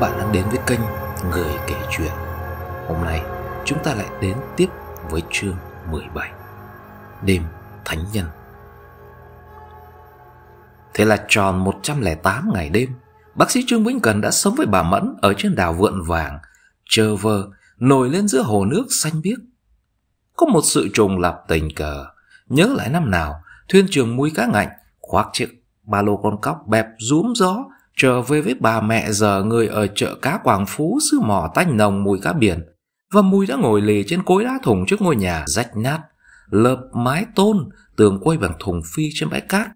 các bạn đang đến với kênh Người kể chuyện. Hôm nay chúng ta lại đến tiếp với chương 17. Đêm Thánh Nhân. Thế là tròn 108 ngày đêm, bác sĩ Trương Vĩnh Cần đã sống với bà Mẫn ở trên đảo Vượn Vàng, chờ vờ nổi lên giữa hồ nước xanh biếc. Có một sự trùng lập tình cờ, nhớ lại năm nào, thuyền trường mui cá ngạnh khoác chiếc ba lô con cóc bẹp rúm gió trở về với bà mẹ giờ người ở chợ cá Quảng Phú xứ mỏ tanh nồng mùi cá biển. Và mùi đã ngồi lì trên cối đá thùng trước ngôi nhà rách nát, lợp mái tôn, tường quay bằng thùng phi trên bãi cát.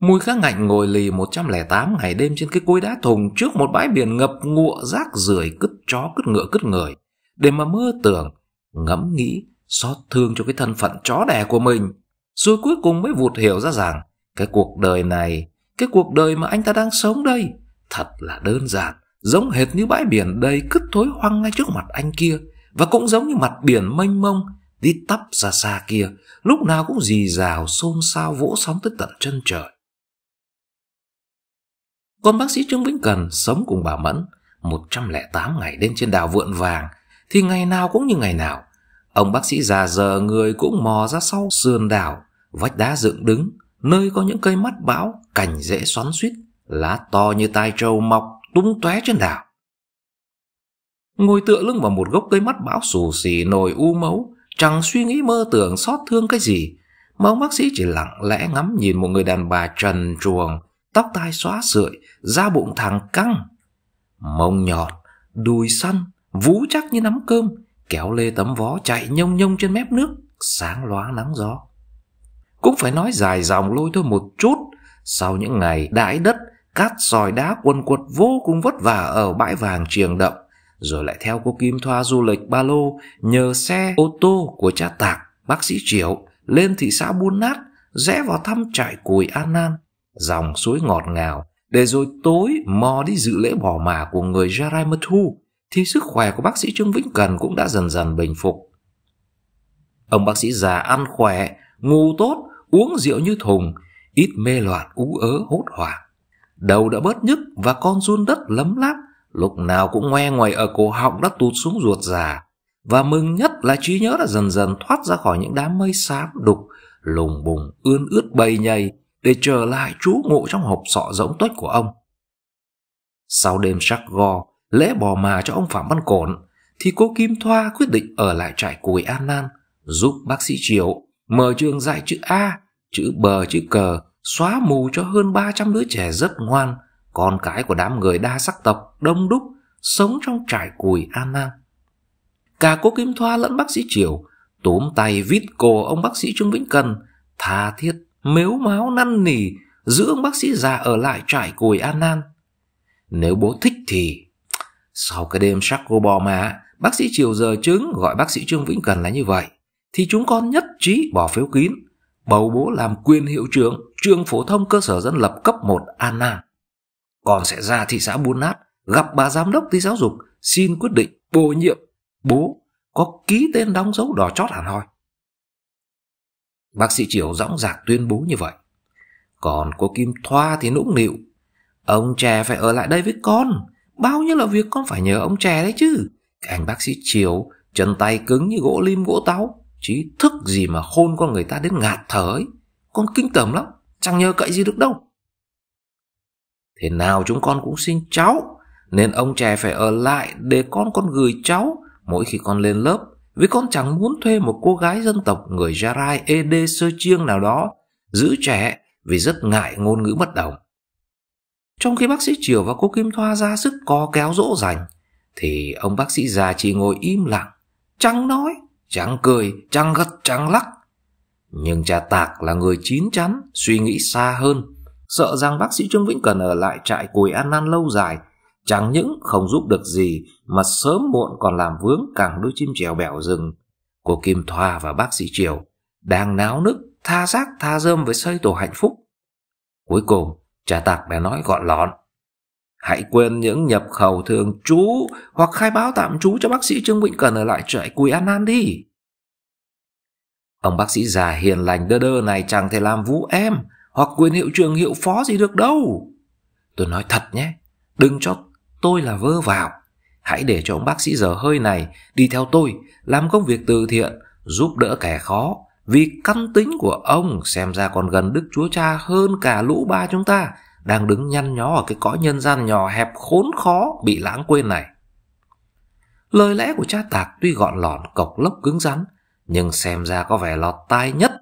Mùi cá ngạnh ngồi lì 108 ngày đêm trên cái cối đá thùng trước một bãi biển ngập ngụa rác rưởi cứt chó cứt ngựa cứt người để mà mơ tưởng, ngẫm nghĩ, xót thương cho cái thân phận chó đẻ của mình. Rồi cuối cùng mới vụt hiểu ra rằng cái cuộc đời này cái cuộc đời mà anh ta đang sống đây Thật là đơn giản Giống hệt như bãi biển đầy cứt thối hoang ngay trước mặt anh kia Và cũng giống như mặt biển mênh mông Đi tắp xa xa kia Lúc nào cũng dì rào xôn xao vỗ sóng tới tận chân trời con bác sĩ Trương Vĩnh Cần sống cùng bà Mẫn 108 ngày đêm trên đảo Vượn Vàng Thì ngày nào cũng như ngày nào Ông bác sĩ già giờ người cũng mò ra sau sườn đảo Vách đá dựng đứng Nơi có những cây mắt bão cành rễ xoắn suýt, lá to như tai trâu mọc tung tóe trên đảo. Ngồi tựa lưng vào một gốc cây mắt bão xù xì nồi u mấu, chẳng suy nghĩ mơ tưởng xót thương cái gì, mà ông bác sĩ chỉ lặng lẽ ngắm nhìn một người đàn bà trần truồng, tóc tai xóa sợi, da bụng thẳng căng, mông nhọn, đùi săn, vú chắc như nắm cơm, kéo lê tấm vó chạy nhông nhông trên mép nước, sáng loá nắng gió. Cũng phải nói dài dòng lôi thôi một chút sau những ngày đãi đất, cát sỏi đá quần quật vô cùng vất vả ở bãi vàng triềng động, rồi lại theo cô Kim Thoa du lịch ba lô nhờ xe ô tô của cha Tạc, bác sĩ Triệu lên thị xã Buôn Nát, rẽ vào thăm trại cùi An Nan, dòng suối ngọt ngào, để rồi tối mò đi dự lễ bỏ mả của người Jarai Mật Thu, thì sức khỏe của bác sĩ Trương Vĩnh Cần cũng đã dần dần bình phục. Ông bác sĩ già ăn khỏe, ngủ tốt, uống rượu như thùng, ít mê loạn ú ớ hốt hoảng. Đầu đã bớt nhức và con run đất lấm láp, lúc nào cũng ngoe ngoài ở cổ họng đã tụt xuống ruột già. Và mừng nhất là trí nhớ đã dần dần thoát ra khỏi những đám mây xám đục, lùng bùng, ươn ướt bầy nhầy để trở lại chú ngộ trong hộp sọ rỗng tuếch của ông. Sau đêm sắc go, lễ bò mà cho ông Phạm Văn Cổn, thì cô Kim Thoa quyết định ở lại trại cùi An Nan, giúp bác sĩ Triệu mở trường dạy chữ A, chữ B, chữ cờ xóa mù cho hơn 300 đứa trẻ rất ngoan, con cái của đám người đa sắc tộc, đông đúc, sống trong trại cùi An Nam. Cả cô Kim Thoa lẫn bác sĩ Triều, túm tay vít cổ ông bác sĩ Trương Vĩnh Cần, tha thiết, mếu máu năn nỉ, giữ ông bác sĩ già ở lại trại cùi An Nan. Nếu bố thích thì... Sau cái đêm sắc cô bò mà, bác sĩ Triều giờ chứng gọi bác sĩ Trương Vĩnh Cần là như vậy, thì chúng con nhất trí bỏ phiếu kín, bầu bố làm quyền hiệu trưởng trường phổ thông cơ sở dân lập cấp 1 Nam Còn sẽ ra thị xã Buôn Nát, gặp bà giám đốc tí giáo dục, xin quyết định bổ nhiệm bố có ký tên đóng dấu đỏ chót hẳn hoi. Bác sĩ Triều dõng dạc tuyên bố như vậy. Còn cô Kim Thoa thì nũng nịu. Ông trẻ phải ở lại đây với con. Bao nhiêu là việc con phải nhờ ông trẻ đấy chứ. Cái anh bác sĩ Triều, chân tay cứng như gỗ lim gỗ táo. Trí thức gì mà khôn con người ta đến ngạt thở ấy. Con kinh tởm lắm chẳng nhờ cậy gì được đâu. Thế nào chúng con cũng sinh cháu, nên ông trẻ phải ở lại để con con gửi cháu mỗi khi con lên lớp, vì con chẳng muốn thuê một cô gái dân tộc người Jarai Ed Sơ Chiêng nào đó, giữ trẻ vì rất ngại ngôn ngữ bất đồng. Trong khi bác sĩ Triều và cô Kim Thoa ra sức co kéo dỗ dành, thì ông bác sĩ già chỉ ngồi im lặng, chẳng nói, chẳng cười, chẳng gật, chẳng lắc, nhưng cha Tạc là người chín chắn, suy nghĩ xa hơn, sợ rằng bác sĩ Trương Vĩnh Cần ở lại trại cùi ăn năn lâu dài, chẳng những không giúp được gì mà sớm muộn còn làm vướng càng đôi chim trèo bẻo rừng. Cô Kim Thoa và bác sĩ Triều đang náo nức, tha giác tha dơm với xây tổ hạnh phúc. Cuối cùng, cha Tạc bè nói gọn lọn. Hãy quên những nhập khẩu thường trú hoặc khai báo tạm trú cho bác sĩ Trương Vĩnh Cần ở lại trại cùi An An đi. Ông bác sĩ già hiền lành đơ đơ này chẳng thể làm vũ em hoặc quyền hiệu trường hiệu phó gì được đâu. Tôi nói thật nhé, đừng cho tôi là vơ vào. Hãy để cho ông bác sĩ giờ hơi này đi theo tôi làm công việc từ thiện, giúp đỡ kẻ khó. Vì căn tính của ông xem ra còn gần Đức Chúa Cha hơn cả lũ ba chúng ta đang đứng nhăn nhó ở cái cõi nhân gian nhỏ hẹp khốn khó bị lãng quên này. Lời lẽ của cha Tạc tuy gọn lỏn, cọc lốc cứng rắn, nhưng xem ra có vẻ lọt tai nhất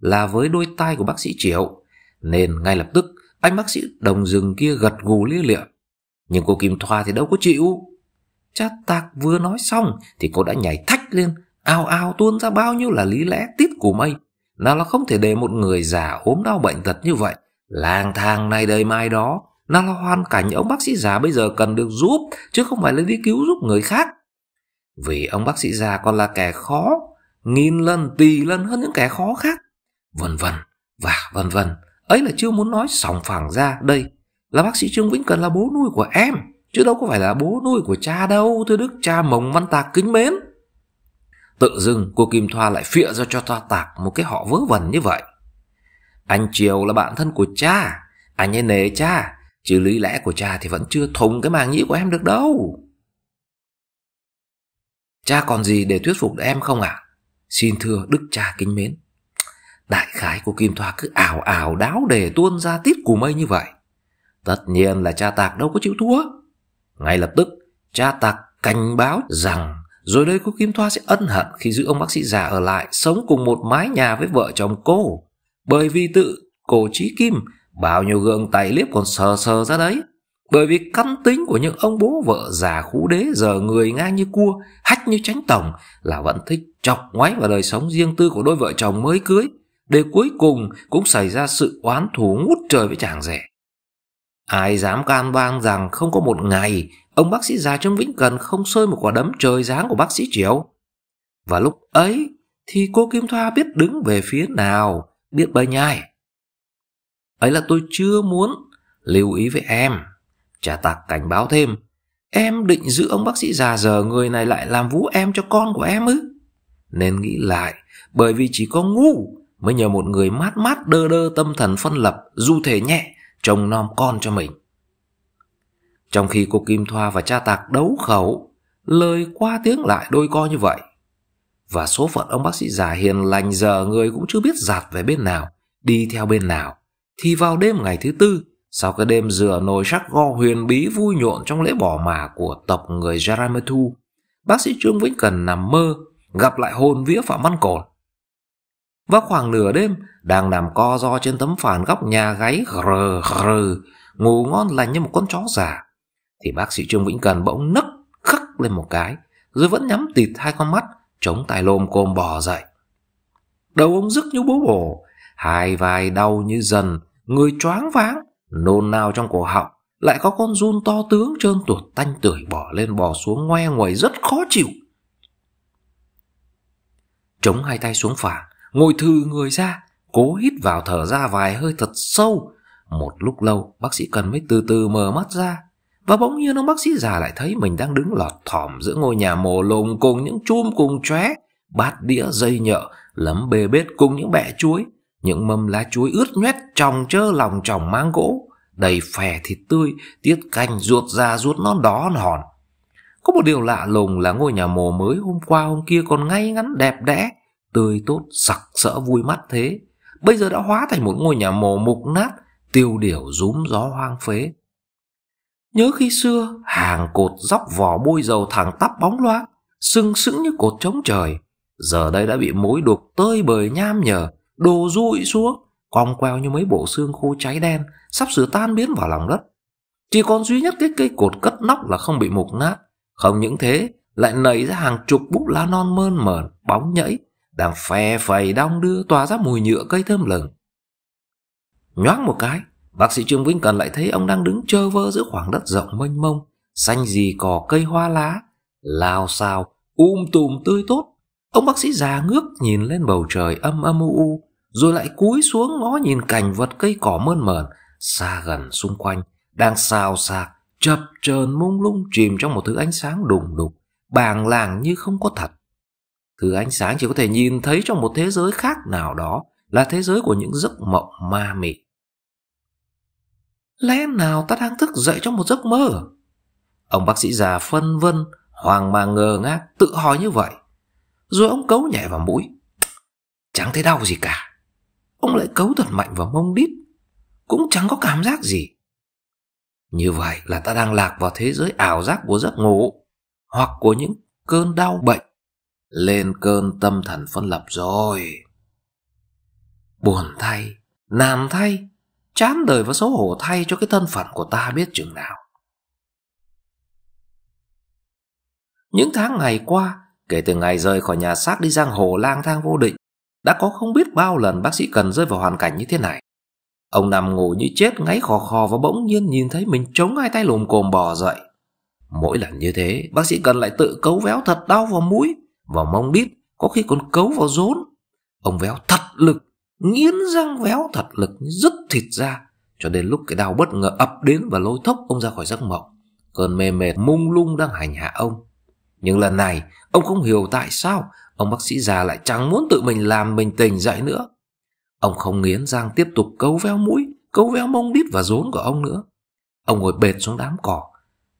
là với đôi tai của bác sĩ Triệu, nên ngay lập tức anh bác sĩ đồng rừng kia gật gù lia lịa. Nhưng cô Kim Thoa thì đâu có chịu. Cha Tạc vừa nói xong thì cô đã nhảy thách lên, ao ao tuôn ra bao nhiêu là lý lẽ tít của mây. Nào là không thể để một người già ốm đau bệnh tật như vậy, lang thang nay đây mai đó, nào là hoàn cảnh ông bác sĩ già bây giờ cần được giúp, chứ không phải là đi cứu giúp người khác. Vì ông bác sĩ già còn là kẻ khó nghìn lần tỷ lần hơn những kẻ khó khác vân vân và vân vân ấy là chưa muốn nói sòng phẳng ra đây là bác sĩ trương vĩnh cần là bố nuôi của em chứ đâu có phải là bố nuôi của cha đâu thưa đức cha mồng văn tạc kính mến tự dưng cô kim thoa lại phịa ra cho thoa tạc một cái họ vớ vẩn như vậy anh triều là bạn thân của cha anh ấy nề cha chứ lý lẽ của cha thì vẫn chưa thùng cái màng nhĩ của em được đâu cha còn gì để thuyết phục được em không ạ à? Xin thưa đức cha kính mến Đại khái của Kim Thoa cứ ảo ảo đáo để tuôn ra tít của mây như vậy Tất nhiên là cha tạc đâu có chịu thua Ngay lập tức cha tạc cảnh báo rằng Rồi đây cô Kim Thoa sẽ ân hận khi giữ ông bác sĩ già ở lại Sống cùng một mái nhà với vợ chồng cô Bởi vì tự cổ trí Kim Bao nhiêu gương tay liếp còn sờ sờ ra đấy bởi vì căn tính của những ông bố vợ già khú đế giờ người ngang như cua, hách như tránh tổng là vẫn thích chọc ngoáy vào đời sống riêng tư của đôi vợ chồng mới cưới để cuối cùng cũng xảy ra sự oán thù ngút trời với chàng rể. Ai dám can đoan rằng không có một ngày ông bác sĩ già trong Vĩnh Cần không sơi một quả đấm trời giáng của bác sĩ Triều. Và lúc ấy thì cô Kim Thoa biết đứng về phía nào, biết bơi nhai. Ấy là tôi chưa muốn lưu ý với em. Trà tạc cảnh báo thêm, em định giữ ông bác sĩ già giờ người này lại làm vú em cho con của em ư? Nên nghĩ lại, bởi vì chỉ có ngu mới nhờ một người mát mát đơ đơ tâm thần phân lập, du thể nhẹ, trông nom con cho mình. Trong khi cô Kim Thoa và cha Tạc đấu khẩu, lời qua tiếng lại đôi co như vậy. Và số phận ông bác sĩ già hiền lành giờ người cũng chưa biết giạt về bên nào, đi theo bên nào. Thì vào đêm ngày thứ tư, sau cái đêm rửa nồi sắc go huyền bí vui nhộn trong lễ bỏ mà của tộc người Jaramathu, bác sĩ Trương Vĩnh Cần nằm mơ gặp lại hồn vía Phạm Văn Cổn. Và khoảng nửa đêm, đang nằm co ro trên tấm phản góc nhà gáy gờ gờ, ngủ ngon lành như một con chó già. Thì bác sĩ Trương Vĩnh Cần bỗng nấc khắc lên một cái, rồi vẫn nhắm tịt hai con mắt, chống tài lồm cồm bò dậy. Đầu ông rức như bố bổ, hai vai đau như dần, người choáng váng, nôn nao trong cổ họng, lại có con run to tướng trơn tuột tanh tưởi bỏ lên bò xuống ngoe nguẩy rất khó chịu chống hai tay xuống phả, ngồi thư người ra, cố hít vào thở ra vài hơi thật sâu. Một lúc lâu, bác sĩ cần mới từ từ mở mắt ra. Và bỗng nhiên ông bác sĩ già lại thấy mình đang đứng lọt thỏm giữa ngôi nhà mồ lồm cùng những chum cùng chóe, bát đĩa dây nhợ, lấm bê bết cùng những bẹ chuối, những mâm lá chuối ướt nhoét tròng trơ lòng tròng mang gỗ, đầy phè thịt tươi, tiết canh ruột già ruột non đó hòn. Có một điều lạ lùng là ngôi nhà mồ mới hôm qua hôm kia còn ngay ngắn đẹp đẽ, tươi tốt, sặc sỡ vui mắt thế. Bây giờ đã hóa thành một ngôi nhà mồ mục nát, tiêu điểu rúm gió hoang phế. Nhớ khi xưa, hàng cột dốc vỏ bôi dầu thẳng tắp bóng loáng sưng sững như cột trống trời. Giờ đây đã bị mối đục tơi bời nham nhở, đồ rụi xuống, cong queo như mấy bộ xương khô cháy đen, sắp sửa tan biến vào lòng đất. Chỉ còn duy nhất cái cây cột cất nóc là không bị mục nát, không những thế, lại nảy ra hàng chục búp lá non mơn mởn, bóng nhẫy, đang phè phầy đong đưa tỏa ra mùi nhựa cây thơm lừng. Nhoáng một cái, bác sĩ Trương Vĩnh Cần lại thấy ông đang đứng trơ vơ giữa khoảng đất rộng mênh mông, xanh gì cỏ cây hoa lá, lao xao, um tùm tươi tốt. Ông bác sĩ già ngước nhìn lên bầu trời âm âm u u, rồi lại cúi xuống ngó nhìn cảnh vật cây cỏ mơn mởn, xa gần xung quanh, đang xào xạc, chập chờn mông lung chìm trong một thứ ánh sáng đùng đục, bàng làng như không có thật. Thứ ánh sáng chỉ có thể nhìn thấy trong một thế giới khác nào đó, là thế giới của những giấc mộng ma mị. Lẽ nào ta đang thức dậy trong một giấc mơ? Ông bác sĩ già phân vân, hoàng mang ngờ ngác, tự hỏi như vậy. Rồi ông cấu nhảy vào mũi. Chẳng thấy đau gì cả. Ông lại cấu thật mạnh vào mông đít. Cũng chẳng có cảm giác gì. Như vậy là ta đang lạc vào thế giới ảo giác của giấc ngủ hoặc của những cơn đau bệnh. Lên cơn tâm thần phân lập rồi. Buồn thay, nàn thay, chán đời và xấu hổ thay cho cái thân phận của ta biết chừng nào. Những tháng ngày qua, kể từ ngày rời khỏi nhà xác đi giang hồ lang thang vô định, đã có không biết bao lần bác sĩ cần rơi vào hoàn cảnh như thế này. Ông nằm ngủ như chết ngáy khò khò và bỗng nhiên nhìn thấy mình chống hai tay lồm cồm bò dậy. Mỗi lần như thế, bác sĩ cần lại tự cấu véo thật đau vào mũi, vào mông đít, có khi còn cấu vào rốn. Ông véo thật lực, nghiến răng véo thật lực, dứt thịt ra, cho đến lúc cái đau bất ngờ ập đến và lôi thốc ông ra khỏi giấc mộng. Cơn mê mệt mung lung đang hành hạ ông. Nhưng lần này, ông không hiểu tại sao ông bác sĩ già lại chẳng muốn tự mình làm mình tỉnh dậy nữa. Ông không nghiến răng tiếp tục cấu véo mũi, cấu véo mông đít và rốn của ông nữa. Ông ngồi bệt xuống đám cỏ,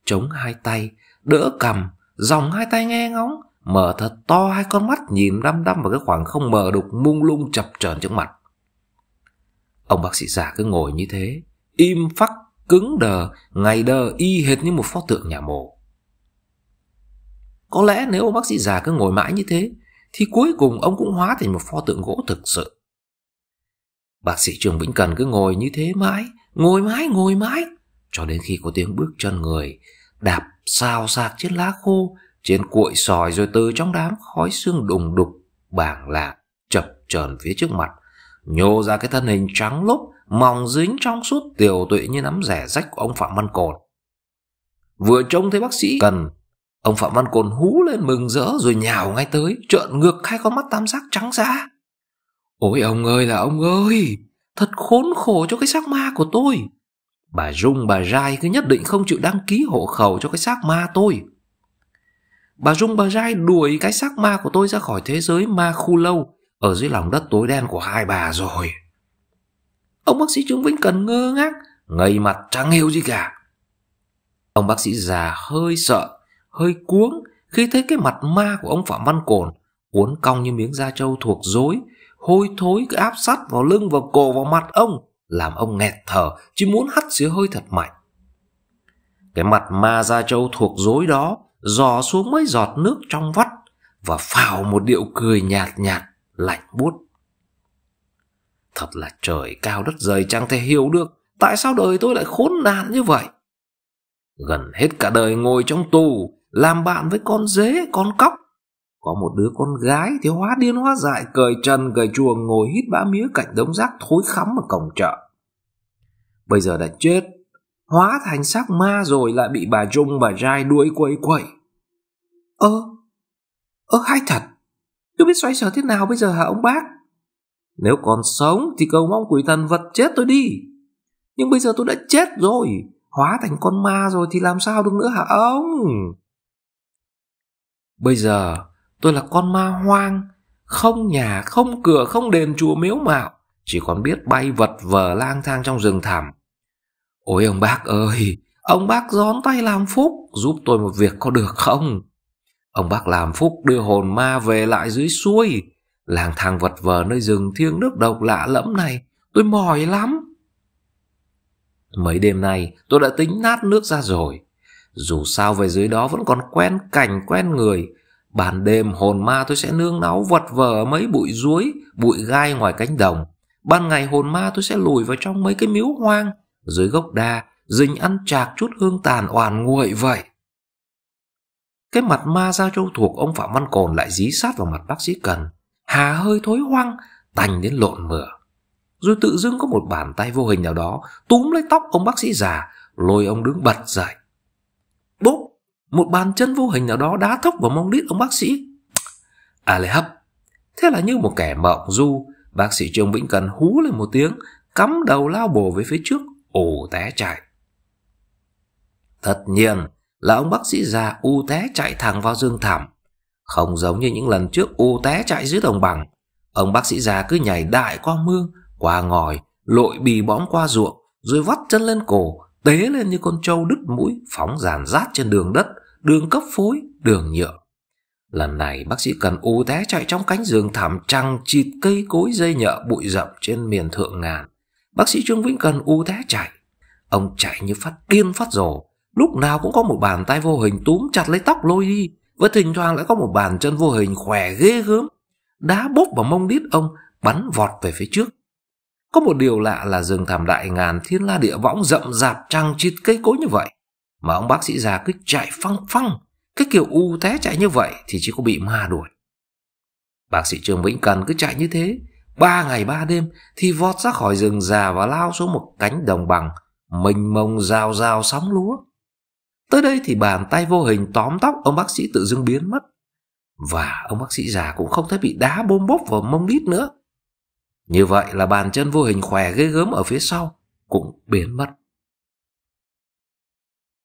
chống hai tay, đỡ cầm, dòng hai tay nghe ngóng, mở thật to hai con mắt nhìn đăm đăm vào cái khoảng không mờ đục mung lung chập chờn trước mặt. Ông bác sĩ già cứ ngồi như thế, im phắc, cứng đờ, ngày đờ y hệt như một pho tượng nhà mồ. Có lẽ nếu ông bác sĩ già cứ ngồi mãi như thế, thì cuối cùng ông cũng hóa thành một pho tượng gỗ thực sự. Bác sĩ Trường Vĩnh Cần cứ ngồi như thế mãi, ngồi mãi, ngồi mãi, cho đến khi có tiếng bước chân người, đạp sao sạc trên lá khô, trên cuội sỏi rồi từ trong đám khói xương đùng đục, bảng lạc, chập chờn phía trước mặt, nhô ra cái thân hình trắng lốp, mỏng dính trong suốt tiểu tuệ như nắm rẻ rách của ông Phạm Văn Cồn. Vừa trông thấy bác sĩ cần, ông Phạm Văn Cồn hú lên mừng rỡ rồi nhào ngay tới, trợn ngược hai con mắt tam giác trắng dã. Ôi ông ơi là ông ơi, thật khốn khổ cho cái xác ma của tôi. Bà Dung bà Rai cứ nhất định không chịu đăng ký hộ khẩu cho cái xác ma tôi. Bà Dung bà Rai đuổi cái xác ma của tôi ra khỏi thế giới ma khu lâu ở dưới lòng đất tối đen của hai bà rồi. Ông bác sĩ Trương Vĩnh Cần ngơ ngác, ngây mặt chẳng hiểu gì cả. Ông bác sĩ già hơi sợ, hơi cuống khi thấy cái mặt ma của ông Phạm Văn Cồn uốn cong như miếng da trâu thuộc dối hôi thối cứ áp sát vào lưng vào cổ vào mặt ông làm ông nghẹt thở chỉ muốn hắt xía hơi thật mạnh cái mặt ma gia châu thuộc dối đó dò xuống mấy giọt nước trong vắt và phào một điệu cười nhạt nhạt lạnh buốt thật là trời cao đất dày chẳng thể hiểu được tại sao đời tôi lại khốn nạn như vậy gần hết cả đời ngồi trong tù làm bạn với con dế con cóc có một đứa con gái thì hóa điên hóa dại cởi trần cởi chuồng ngồi hít bã mía cạnh đống rác thối khắm ở cổng chợ. Bây giờ đã chết, hóa thành xác ma rồi lại bị bà Dung và Rai đuôi quậy quậy. Ơ, ơ hay thật, tôi biết xoay sở thế nào bây giờ hả ông bác? Nếu còn sống thì cầu mong quỷ thần vật chết tôi đi. Nhưng bây giờ tôi đã chết rồi, hóa thành con ma rồi thì làm sao được nữa hả ông? Bây giờ Tôi là con ma hoang, không nhà, không cửa, không đền chùa miếu mạo, chỉ còn biết bay vật vờ lang thang trong rừng thẳm. Ôi ông bác ơi, ông bác gión tay làm phúc, giúp tôi một việc có được không? Ông bác làm phúc đưa hồn ma về lại dưới suối, lang thang vật vờ nơi rừng thiêng nước độc lạ lẫm này, tôi mỏi lắm. Mấy đêm nay tôi đã tính nát nước ra rồi, dù sao về dưới đó vẫn còn quen cảnh quen người, Ban đêm hồn ma tôi sẽ nương náu vật vờ mấy bụi ruối, bụi gai ngoài cánh đồng. Ban ngày hồn ma tôi sẽ lùi vào trong mấy cái miếu hoang, dưới gốc đa, rình ăn chạc chút hương tàn oàn nguội vậy. Cái mặt ma giao châu thuộc ông Phạm Văn Cồn lại dí sát vào mặt bác sĩ Cần. Hà hơi thối hoang, tành đến lộn mửa. Rồi tự dưng có một bàn tay vô hình nào đó túm lấy tóc ông bác sĩ già, lôi ông đứng bật dậy. Một bàn chân vô hình nào đó đá thốc vào mong đít ông bác sĩ. À lại hấp. Thế là như một kẻ mộng du, bác sĩ Trương Vĩnh Cần hú lên một tiếng, cắm đầu lao bổ về phía trước, ồ té chạy. Thật nhiên là ông bác sĩ già u té chạy thẳng vào dương thảm. Không giống như những lần trước u té chạy dưới đồng bằng. Ông bác sĩ già cứ nhảy đại qua mương, qua ngòi, lội bì bõm qua ruộng, rồi vắt chân lên cổ, tế lên như con trâu đứt mũi, phóng giàn rát trên đường đất, đường cấp phối, đường nhựa. Lần này bác sĩ cần u té chạy trong cánh giường thảm trăng chịt cây cối dây nhợ bụi rậm trên miền thượng ngàn. Bác sĩ Trương Vĩnh Cần u té chạy. Ông chạy như phát điên phát rồ. Lúc nào cũng có một bàn tay vô hình túm chặt lấy tóc lôi đi. Với thỉnh thoảng lại có một bàn chân vô hình khỏe ghê gớm. Đá bốc vào mông đít ông bắn vọt về phía trước. Có một điều lạ là rừng thảm đại ngàn thiên la địa võng rậm rạp trăng chịt cây cối như vậy. Mà ông bác sĩ già cứ chạy phăng phăng Cái kiểu u té chạy như vậy Thì chỉ có bị ma đuổi Bác sĩ Trương Vĩnh Cần cứ chạy như thế Ba ngày ba đêm Thì vọt ra khỏi rừng già và lao xuống một cánh đồng bằng mình mông rào rào sóng lúa Tới đây thì bàn tay vô hình tóm tóc ông bác sĩ tự dưng biến mất Và ông bác sĩ già cũng không thấy bị đá bôm bốp vào mông đít nữa Như vậy là bàn chân vô hình khỏe ghê gớm ở phía sau Cũng biến mất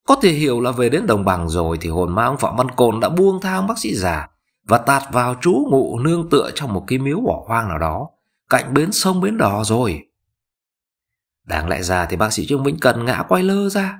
có thể hiểu là về đến đồng bằng rồi thì hồn ma ông Phạm Văn cồn đã buông thang bác sĩ già và tạt vào chú ngụ nương tựa trong một cái miếu bỏ hoang nào đó, cạnh bến sông bến đò rồi. Đáng lẽ ra thì bác sĩ Trương Vĩnh Cần ngã quay lơ ra,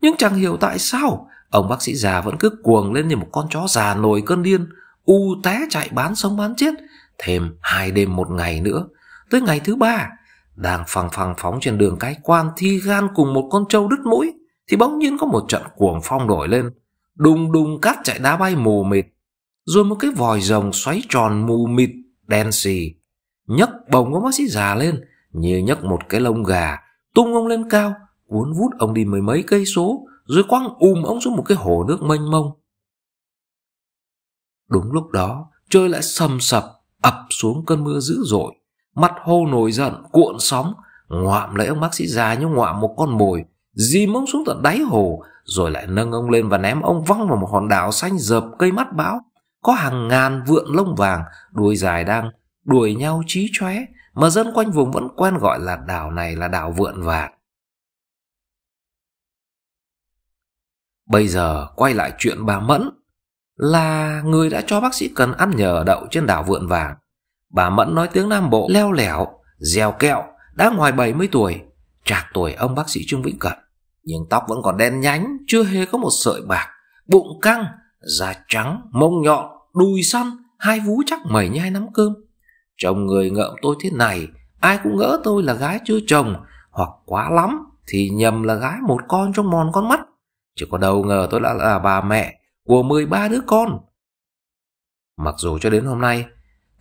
nhưng chẳng hiểu tại sao ông bác sĩ già vẫn cứ cuồng lên như một con chó già nổi cơn điên, u té chạy bán sống bán chết, thêm hai đêm một ngày nữa, tới ngày thứ ba, đang phằng phằng phóng trên đường cái quan thi gan cùng một con trâu đứt mũi, thì bỗng nhiên có một trận cuồng phong nổi lên đùng đùng cát chạy đá bay mù mịt rồi một cái vòi rồng xoáy tròn mù mịt đen xì nhấc bồng của bác sĩ già lên như nhấc một cái lông gà tung ông lên cao cuốn vút ông đi mười mấy cây số rồi quăng ùm ông xuống một cái hồ nước mênh mông đúng lúc đó trời lại sầm sập ập xuống cơn mưa dữ dội mặt hồ nổi giận cuộn sóng ngoạm lấy ông bác sĩ già như ngoạm một con mồi dìm ông xuống tận đáy hồ rồi lại nâng ông lên và ném ông văng vào một hòn đảo xanh dập cây mắt bão có hàng ngàn vượn lông vàng đuôi dài đang đuổi nhau chí chóe mà dân quanh vùng vẫn quen gọi là đảo này là đảo vượn vàng bây giờ quay lại chuyện bà mẫn là người đã cho bác sĩ cần ăn nhờ đậu trên đảo vượn vàng bà mẫn nói tiếng nam bộ leo lẻo dèo kẹo đã ngoài 70 tuổi trạc tuổi ông bác sĩ trương vĩnh cận nhưng tóc vẫn còn đen nhánh chưa hề có một sợi bạc bụng căng da trắng mông nhọn đùi săn hai vú chắc mẩy như hai nắm cơm chồng người ngợm tôi thế này ai cũng ngỡ tôi là gái chưa chồng hoặc quá lắm thì nhầm là gái một con trong mòn con mắt chỉ có đầu ngờ tôi đã là bà mẹ của 13 đứa con mặc dù cho đến hôm nay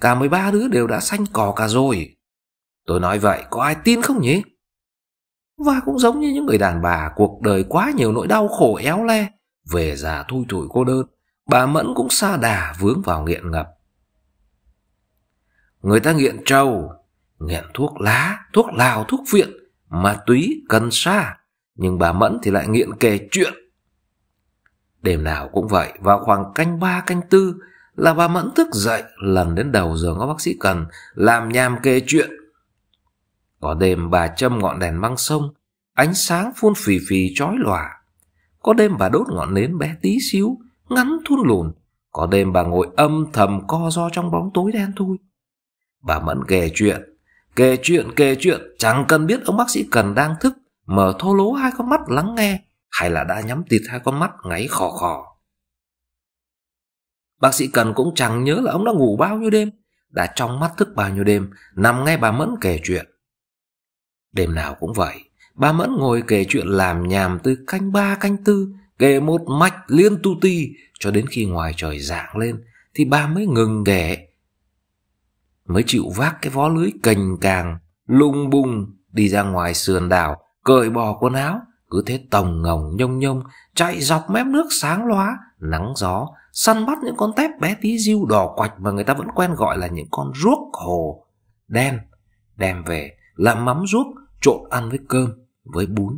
cả 13 đứa đều đã xanh cỏ cả rồi tôi nói vậy có ai tin không nhỉ và cũng giống như những người đàn bà cuộc đời quá nhiều nỗi đau khổ éo le, về già thui thủi cô đơn, bà Mẫn cũng xa đà vướng vào nghiện ngập. Người ta nghiện trâu, nghiện thuốc lá, thuốc lào, thuốc viện, ma túy, cần sa, nhưng bà Mẫn thì lại nghiện kể chuyện. Đêm nào cũng vậy, vào khoảng canh ba canh tư là bà Mẫn thức dậy lần đến đầu giường có bác sĩ cần làm nhàm kể chuyện có đêm bà châm ngọn đèn măng sông, ánh sáng phun phì phì chói lòa. Có đêm bà đốt ngọn nến bé tí xíu, ngắn thun lùn. Có đêm bà ngồi âm thầm co do trong bóng tối đen thui. Bà Mẫn kể chuyện, kể chuyện, kể chuyện, chẳng cần biết ông bác sĩ Cần đang thức, mở thô lố hai con mắt lắng nghe, hay là đã nhắm tịt hai con mắt ngáy khò khò. Bác sĩ Cần cũng chẳng nhớ là ông đã ngủ bao nhiêu đêm, đã trong mắt thức bao nhiêu đêm, nằm ngay bà Mẫn kể chuyện. Đêm nào cũng vậy, ba Mẫn ngồi kể chuyện làm nhàm từ canh ba canh tư, kể một mạch liên tu ti cho đến khi ngoài trời dạng lên thì ba mới ngừng kể. Mới chịu vác cái vó lưới cành càng, lung bung đi ra ngoài sườn đảo, cởi bỏ quần áo, cứ thế tòng ngồng nhông nhông, chạy dọc mép nước sáng loá, nắng gió, săn bắt những con tép bé tí diêu đỏ quạch mà người ta vẫn quen gọi là những con ruốc hồ đen đem về làm mắm ruốc trộn ăn với cơm, với bún.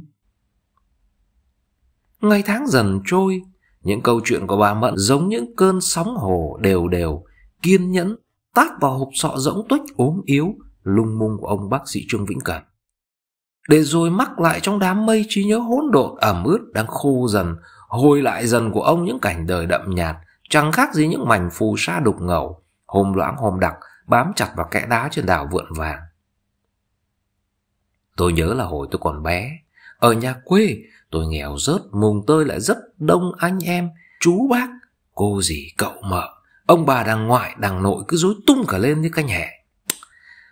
Ngày tháng dần trôi, những câu chuyện của bà Mận giống những cơn sóng hồ đều đều, kiên nhẫn, tác vào hộp sọ rỗng tuếch ốm yếu, lung mung của ông bác sĩ Trương Vĩnh Cẩn. Để rồi mắc lại trong đám mây trí nhớ hỗn độn ẩm ướt đang khô dần, hồi lại dần của ông những cảnh đời đậm nhạt, chẳng khác gì những mảnh phù sa đục ngầu, hôm loãng hôm đặc, bám chặt vào kẽ đá trên đảo vượn vàng. Tôi nhớ là hồi tôi còn bé, ở nhà quê tôi nghèo rớt mùng tơi lại rất đông anh em, chú bác, cô dì cậu mợ, ông bà đằng ngoại đằng nội cứ rối tung cả lên như canh hẻ.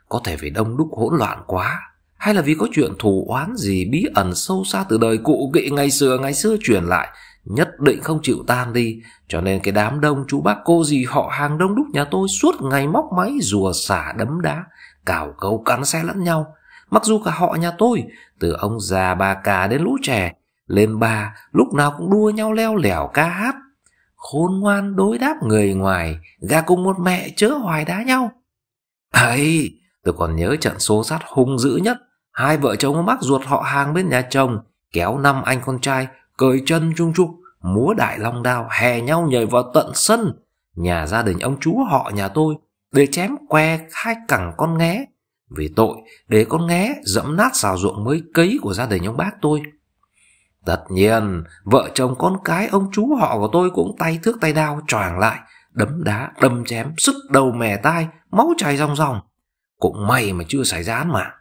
Có thể vì đông đúc hỗn loạn quá, hay là vì có chuyện thù oán gì bí ẩn sâu xa từ đời cụ kỵ ngày xưa ngày xưa truyền lại, nhất định không chịu tan đi, cho nên cái đám đông chú bác cô gì họ hàng đông đúc nhà tôi suốt ngày móc máy rùa xả đấm đá, cào cấu cắn xe lẫn nhau, Mặc dù cả họ nhà tôi, từ ông già bà cả đến lũ trẻ, lên ba lúc nào cũng đua nhau leo lẻo ca hát. Khôn ngoan đối đáp người ngoài, gà cùng một mẹ chớ hoài đá nhau. ấy tôi còn nhớ trận xô sát hung dữ nhất. Hai vợ chồng mắc ruột họ hàng bên nhà chồng, kéo năm anh con trai, cởi chân chung trục, múa đại long đao, hè nhau nhảy vào tận sân. Nhà gia đình ông chú họ nhà tôi, để chém que hai cẳng con nghé vì tội để con nghé dẫm nát xào ruộng mới cấy của gia đình ông bác tôi Tất nhiên vợ chồng con cái ông chú họ của tôi cũng tay thước tay đao choàng lại Đấm đá đâm chém sức đầu mẻ tai máu chảy ròng ròng Cũng may mà chưa xảy ra án mạng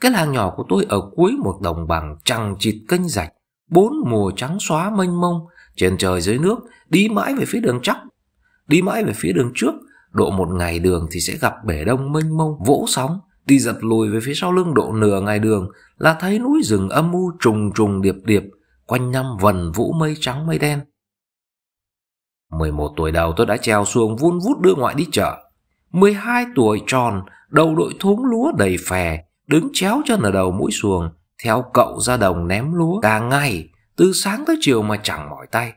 cái làng nhỏ của tôi ở cuối một đồng bằng trăng chịt kênh rạch, bốn mùa trắng xóa mênh mông, trên trời dưới nước, đi mãi về phía đường chắc, đi mãi về phía đường trước, Độ một ngày đường thì sẽ gặp bể đông mênh mông, vỗ sóng, đi giật lùi về phía sau lưng độ nửa ngày đường là thấy núi rừng âm u trùng trùng điệp điệp, quanh năm vần vũ mây trắng mây đen. 11 tuổi đầu tôi đã trèo xuồng vun vút đưa ngoại đi chợ. 12 tuổi tròn, đầu đội thúng lúa đầy phè, đứng chéo chân ở đầu mũi xuồng, theo cậu ra đồng ném lúa cả ngày, từ sáng tới chiều mà chẳng mỏi tay.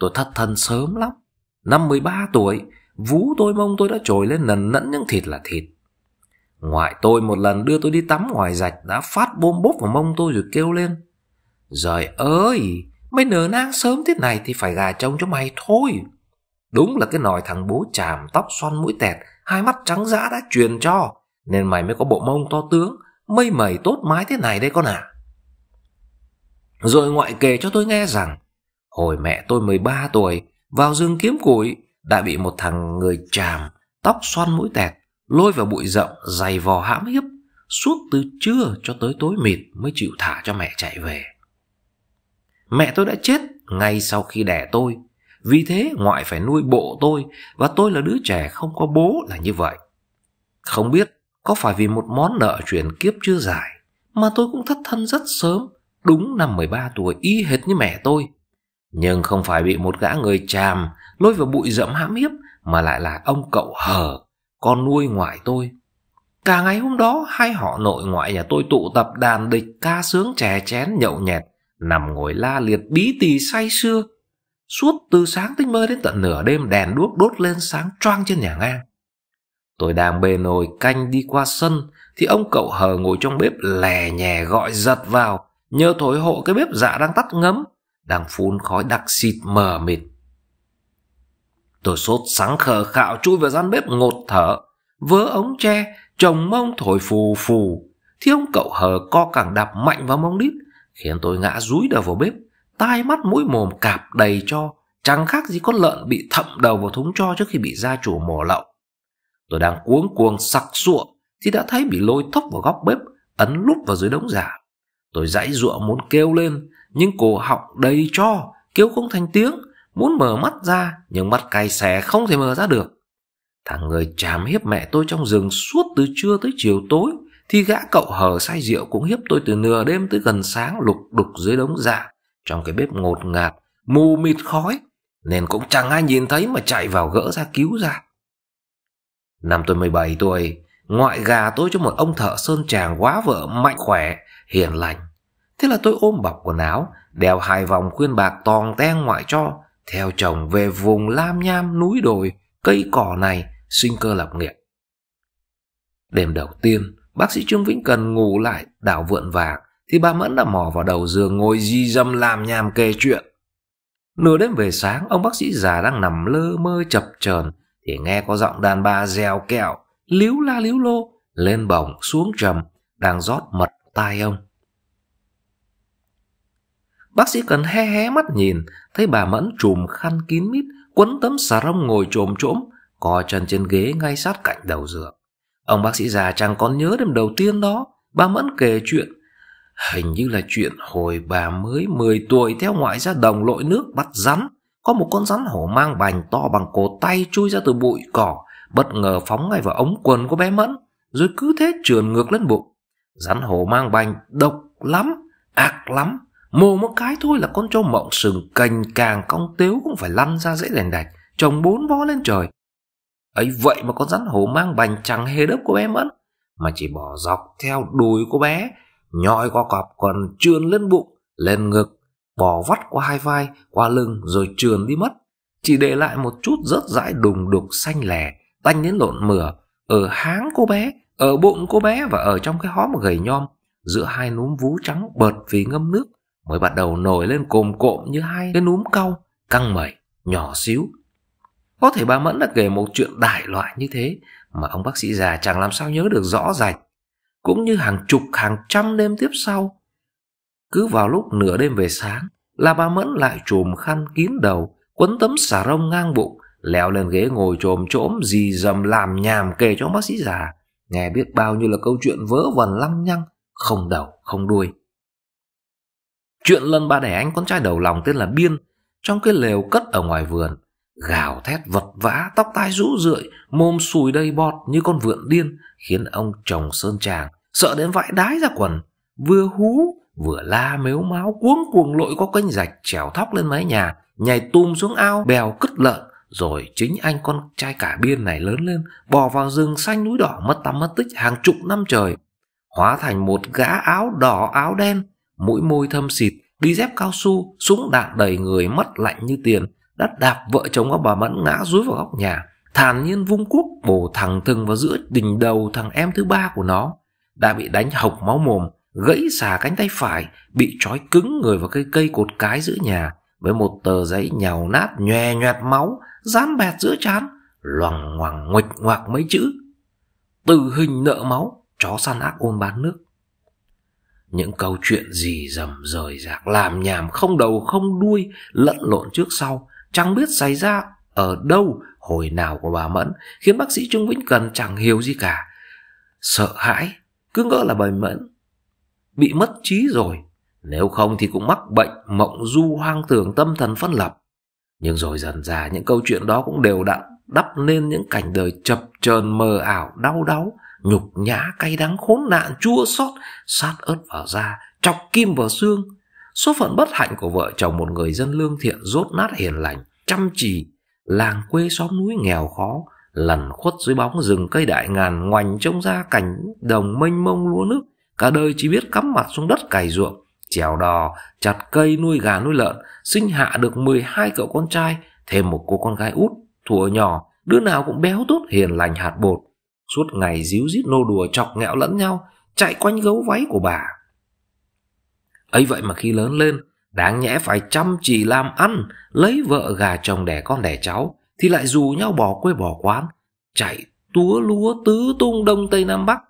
Tôi thất thân sớm lắm. Năm 13 tuổi, Vú tôi mông tôi đã trồi lên nần nẫn những thịt là thịt. Ngoại tôi một lần đưa tôi đi tắm ngoài rạch đã phát bôm bốp vào mông tôi rồi kêu lên. rời ơi, mày nở nang sớm thế này thì phải gà trông cho mày thôi. Đúng là cái nòi thằng bố chàm tóc xoăn mũi tẹt, hai mắt trắng dã đã truyền cho. Nên mày mới có bộ mông to tướng, mây mẩy tốt mái thế này đây con ạ. À. Rồi ngoại kể cho tôi nghe rằng, hồi mẹ tôi 13 tuổi, vào rừng kiếm củi đã bị một thằng người chàm tóc xoăn mũi tẹt, lôi vào bụi rậm dày vò hãm hiếp, suốt từ trưa cho tới tối mịt mới chịu thả cho mẹ chạy về. Mẹ tôi đã chết ngay sau khi đẻ tôi, vì thế ngoại phải nuôi bộ tôi và tôi là đứa trẻ không có bố là như vậy. Không biết có phải vì một món nợ chuyển kiếp chưa giải mà tôi cũng thất thân rất sớm, đúng năm 13 tuổi y hệt như mẹ tôi nhưng không phải bị một gã người tràm lôi vào bụi rậm hãm hiếp mà lại là ông cậu hờ, con nuôi ngoại tôi. Cả ngày hôm đó hai họ nội ngoại nhà tôi tụ tập đàn địch ca sướng chè chén nhậu nhẹt, nằm ngồi la liệt bí tì say sưa. Suốt từ sáng tinh mơ đến tận nửa đêm đèn đuốc đốt lên sáng choang trên nhà ngang. Tôi đang bê nồi canh đi qua sân thì ông cậu hờ ngồi trong bếp lè nhè gọi giật vào, nhờ thổi hộ cái bếp dạ đang tắt ngấm đang phun khói đặc xịt mờ mịt. Tôi sốt sáng khờ khạo chui vào gian bếp ngột thở, vớ ống tre, chồng mông thổi phù phù. Thì ông cậu hờ co càng đạp mạnh vào mông đít, khiến tôi ngã rúi đầu vào bếp, tai mắt mũi mồm cạp đầy cho, chẳng khác gì con lợn bị thậm đầu vào thúng cho trước khi bị gia chủ mổ lậu. Tôi đang cuống cuồng sặc sụa thì đã thấy bị lôi thốc vào góc bếp, ấn lút vào dưới đống giả. Tôi dãy ruộng muốn kêu lên, nhưng cổ họng đầy cho, kêu không thành tiếng, muốn mở mắt ra nhưng mắt cay xè không thể mở ra được. Thằng người chàm hiếp mẹ tôi trong rừng suốt từ trưa tới chiều tối, thì gã cậu hờ say rượu cũng hiếp tôi từ nửa đêm tới gần sáng lục đục dưới đống dạ, trong cái bếp ngột ngạt, mù mịt khói, nên cũng chẳng ai nhìn thấy mà chạy vào gỡ ra cứu ra. Năm tôi 17 tuổi, ngoại gà tôi cho một ông thợ sơn tràng quá vợ mạnh khỏe, hiền lành. Thế là tôi ôm bọc quần áo, đeo hai vòng khuyên bạc toàn ten ngoại cho, theo chồng về vùng lam nham núi đồi, cây cỏ này, sinh cơ lập nghiệp. Đêm đầu tiên, bác sĩ Trương Vĩnh Cần ngủ lại đảo vượn vàng, thì bà Mẫn đã mò vào đầu giường ngồi di dâm làm nhàm kể chuyện. Nửa đêm về sáng, ông bác sĩ già đang nằm lơ mơ chập chờn thì nghe có giọng đàn bà dèo kẹo, líu la líu lô, lên bổng xuống trầm, đang rót mật tai ông. Bác sĩ cần hé hé mắt nhìn, thấy bà Mẫn trùm khăn kín mít, quấn tấm xà rông ngồi trồm trỗm, co chân trên ghế ngay sát cạnh đầu giường. Ông bác sĩ già chẳng còn nhớ đêm đầu tiên đó, bà Mẫn kể chuyện. Hình như là chuyện hồi bà mới 10 tuổi theo ngoại ra đồng lội nước bắt rắn. Có một con rắn hổ mang bành to bằng cổ tay chui ra từ bụi cỏ, bất ngờ phóng ngay vào ống quần của bé Mẫn, rồi cứ thế trườn ngược lên bụng. Rắn hổ mang bành độc lắm, ác lắm, Mồ một cái thôi là con trâu mộng sừng cành càng cong tếu cũng phải lăn ra dễ đành đạch, trồng bốn vó lên trời. Ấy vậy mà con rắn hổ mang bành chẳng hề đớp của bé mẫn, mà chỉ bỏ dọc theo đùi của bé, nhòi qua cọp còn trườn lên bụng, lên ngực, bò vắt qua hai vai, qua lưng rồi trườn đi mất. Chỉ để lại một chút rớt dãi đùng đục xanh lẻ, tanh đến lộn mửa, ở háng cô bé, ở bụng cô bé và ở trong cái hóm gầy nhom, giữa hai núm vú trắng bợt vì ngâm nước mới bắt đầu nổi lên cồm cộm như hai cái núm cau căng mẩy nhỏ xíu có thể bà mẫn đã kể một chuyện đại loại như thế mà ông bác sĩ già chẳng làm sao nhớ được rõ rạch cũng như hàng chục hàng trăm đêm tiếp sau cứ vào lúc nửa đêm về sáng là bà mẫn lại chùm khăn kín đầu quấn tấm xà rông ngang bụng leo lên ghế ngồi chồm chỗm gì dầm làm nhàm kể cho ông bác sĩ già nghe biết bao nhiêu là câu chuyện vớ vẩn lăng nhăng không đầu không đuôi chuyện lần bà đẻ anh con trai đầu lòng tên là Biên trong cái lều cất ở ngoài vườn, gào thét vật vã, tóc tai rũ rượi, mồm sùi đầy bọt như con vượn điên, khiến ông chồng Sơn Tràng sợ đến vãi đái ra quần, vừa hú vừa la mếu máo cuống cuồng lội qua kênh rạch trèo thóc lên mái nhà, nhảy tum xuống ao bèo cứt lợn, rồi chính anh con trai cả biên này lớn lên, bò vào rừng xanh núi đỏ mất tăm mất tích hàng chục năm trời, hóa thành một gã áo đỏ áo đen mũi môi thâm xịt, đi dép cao su, súng đạn đầy người mất lạnh như tiền, đắt đạp vợ chồng ông bà Mẫn ngã rúi vào góc nhà, thản nhiên vung cuốc bổ thẳng thừng vào giữa đỉnh đầu thằng em thứ ba của nó, đã bị đánh hộc máu mồm, gãy xà cánh tay phải, bị trói cứng người vào cây cây cột cái giữa nhà với một tờ giấy nhào nát nhòe nhòe máu dán bẹt giữa trán loằng ngoằng nguệch ngoạc mấy chữ từ hình nợ máu chó săn ác ôn bán nước những câu chuyện gì rầm rời rạc làm nhảm không đầu không đuôi lẫn lộn trước sau chẳng biết xảy ra ở đâu hồi nào của bà mẫn khiến bác sĩ Trung vĩnh cần chẳng hiểu gì cả sợ hãi cứ ngỡ là bà mẫn bị mất trí rồi nếu không thì cũng mắc bệnh mộng du hoang tưởng tâm thần phân lập nhưng rồi dần dà những câu chuyện đó cũng đều đặn đắp nên những cảnh đời chập chờn mờ ảo đau đáu nhục nhã cay đắng khốn nạn chua xót sát ớt vào da chọc kim vào xương số phận bất hạnh của vợ chồng một người dân lương thiện rốt nát hiền lành chăm chỉ làng quê xóm núi nghèo khó lẩn khuất dưới bóng rừng cây đại ngàn ngoành trông ra cảnh đồng mênh mông lúa nước cả đời chỉ biết cắm mặt xuống đất cày ruộng trèo đò chặt cây nuôi gà nuôi lợn sinh hạ được 12 cậu con trai thêm một cô con gái út thuở nhỏ đứa nào cũng béo tốt hiền lành hạt bột suốt ngày díu dít nô đùa chọc nghẹo lẫn nhau chạy quanh gấu váy của bà ấy vậy mà khi lớn lên đáng nhẽ phải chăm chỉ làm ăn lấy vợ gà chồng đẻ con đẻ cháu thì lại dù nhau bỏ quê bỏ quán chạy túa lúa tứ tung đông tây nam bắc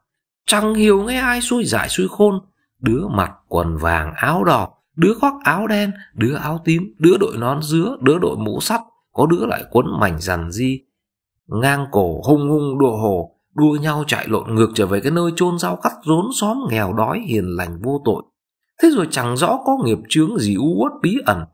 chẳng hiểu nghe ai xui dại xui khôn đứa mặt quần vàng áo đỏ đứa khoác áo đen đứa áo tím đứa đội nón dứa đứa đội mũ sắt có đứa lại quấn mảnh dằn di ngang cổ hung hung đùa hồ đua nhau chạy lộn ngược trở về cái nơi chôn rau cắt rốn xóm nghèo đói hiền lành vô tội. Thế rồi chẳng rõ có nghiệp chướng gì u uất bí ẩn,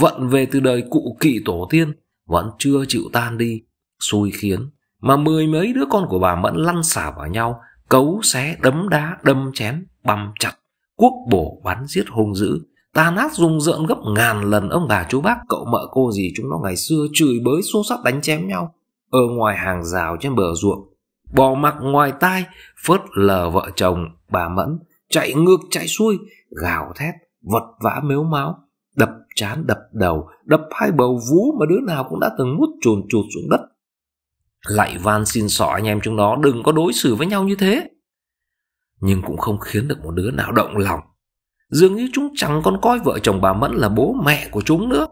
vận về từ đời cụ kỵ tổ tiên, vẫn chưa chịu tan đi, xui khiến. Mà mười mấy đứa con của bà Mẫn lăn xả vào nhau, cấu xé đấm đá đâm chém băm chặt quốc bổ bắn giết hung dữ ta nát rùng rợn gấp ngàn lần ông bà chú bác cậu mợ cô gì chúng nó ngày xưa chửi bới xô sắt đánh chém nhau ở ngoài hàng rào trên bờ ruộng bỏ mặc ngoài tai, phớt lờ vợ chồng bà Mẫn, chạy ngược chạy xuôi, gào thét, vật vã mếu máu, đập chán đập đầu, đập hai bầu vú mà đứa nào cũng đã từng mút trồn trụt xuống đất. Lại van xin xỏ anh em chúng nó đừng có đối xử với nhau như thế. Nhưng cũng không khiến được một đứa nào động lòng. Dường như chúng chẳng còn coi vợ chồng bà Mẫn là bố mẹ của chúng nữa.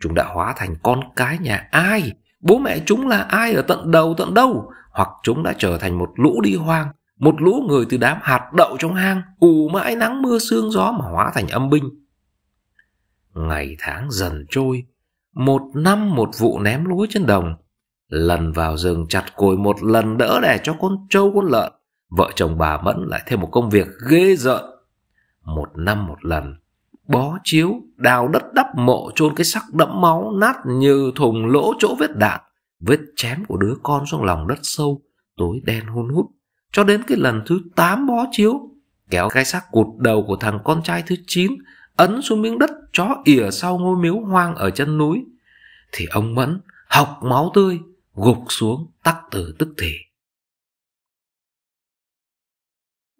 Chúng đã hóa thành con cái nhà ai? Bố mẹ chúng là ai ở tận đầu tận đâu? hoặc chúng đã trở thành một lũ đi hoang, một lũ người từ đám hạt đậu trong hang, ù mãi nắng mưa sương gió mà hóa thành âm binh. Ngày tháng dần trôi, một năm một vụ ném lúa trên đồng, lần vào rừng chặt cồi một lần đỡ đẻ cho con trâu con lợn, vợ chồng bà Mẫn lại thêm một công việc ghê rợn. Một năm một lần, bó chiếu, đào đất đắp mộ chôn cái sắc đẫm máu nát như thùng lỗ chỗ vết đạn Vết chém của đứa con xuống lòng đất sâu, tối đen hôn hút. Cho đến cái lần thứ tám bó chiếu, kéo cái xác cụt đầu của thằng con trai thứ chín ấn xuống miếng đất chó ỉa sau ngôi miếu hoang ở chân núi. Thì ông Mẫn học máu tươi, gục xuống tắc từ tức thì.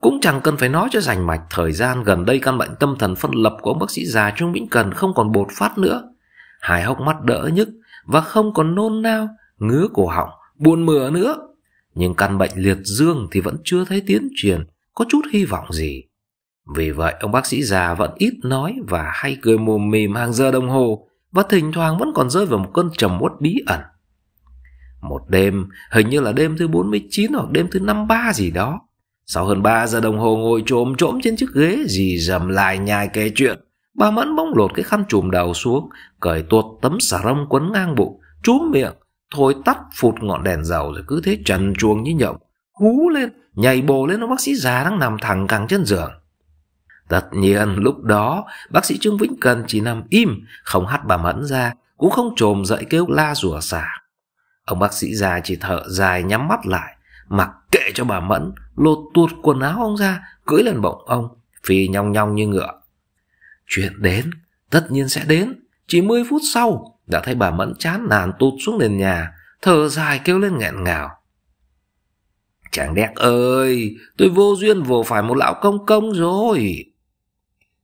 Cũng chẳng cần phải nói cho rành mạch thời gian gần đây căn bệnh tâm thần phân lập của ông bác sĩ già Trương Vĩnh Cần không còn bột phát nữa. Hải hốc mắt đỡ nhức và không còn nôn nao ngứa cổ họng, buồn mửa nữa. Nhưng căn bệnh liệt dương thì vẫn chưa thấy tiến triển, có chút hy vọng gì. Vì vậy, ông bác sĩ già vẫn ít nói và hay cười mồm mềm hàng giờ đồng hồ và thỉnh thoảng vẫn còn rơi vào một cơn trầm uất bí ẩn. Một đêm, hình như là đêm thứ 49 hoặc đêm thứ 53 gì đó. Sau hơn 3 giờ đồng hồ ngồi trồm trỗm trên chiếc ghế gì dầm lại nhai kể chuyện, bà Mẫn bỗng lột cái khăn trùm đầu xuống, cởi tuột tấm xà rông quấn ngang bụng, trúm miệng, Thôi tắt phụt ngọn đèn dầu rồi cứ thế trần chuồng như nhộng. Hú lên, nhảy bồ lên ông bác sĩ già đang nằm thẳng cẳng trên giường. Tất nhiên lúc đó bác sĩ Trương Vĩnh Cần chỉ nằm im, không hắt bà Mẫn ra, cũng không trồm dậy kêu la rủa xả. Ông bác sĩ già chỉ thở dài nhắm mắt lại, mặc kệ cho bà Mẫn, lột tuột quần áo ông ra, cưỡi lên bụng ông, phi nhong nhong như ngựa. Chuyện đến, tất nhiên sẽ đến, chỉ 10 phút sau, đã thấy bà Mẫn chán nản tụt xuống nền nhà, thở dài kêu lên nghẹn ngào. Chàng đẹp ơi, tôi vô duyên vô phải một lão công công rồi.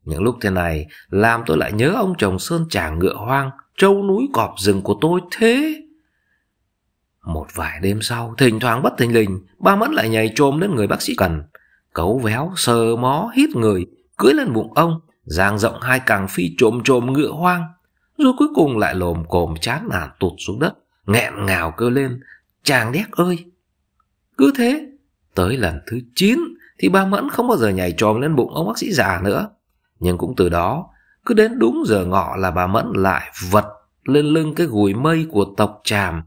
Những lúc thế này, làm tôi lại nhớ ông chồng sơn chàng ngựa hoang, trâu núi cọp rừng của tôi thế. Một vài đêm sau, thỉnh thoảng bất thình lình, ba Mẫn lại nhảy trồm lên người bác sĩ cần. Cấu véo, sờ mó, hít người, cưới lên bụng ông, giang rộng hai càng phi trồm trồm ngựa hoang, rồi cuối cùng lại lồm cồm chán nản tụt xuống đất, nghẹn ngào kêu lên, chàng đét ơi. Cứ thế, tới lần thứ 9 thì bà Mẫn không bao giờ nhảy trồm lên bụng ông bác sĩ già nữa. Nhưng cũng từ đó, cứ đến đúng giờ ngọ là bà Mẫn lại vật lên lưng cái gùi mây của tộc tràm,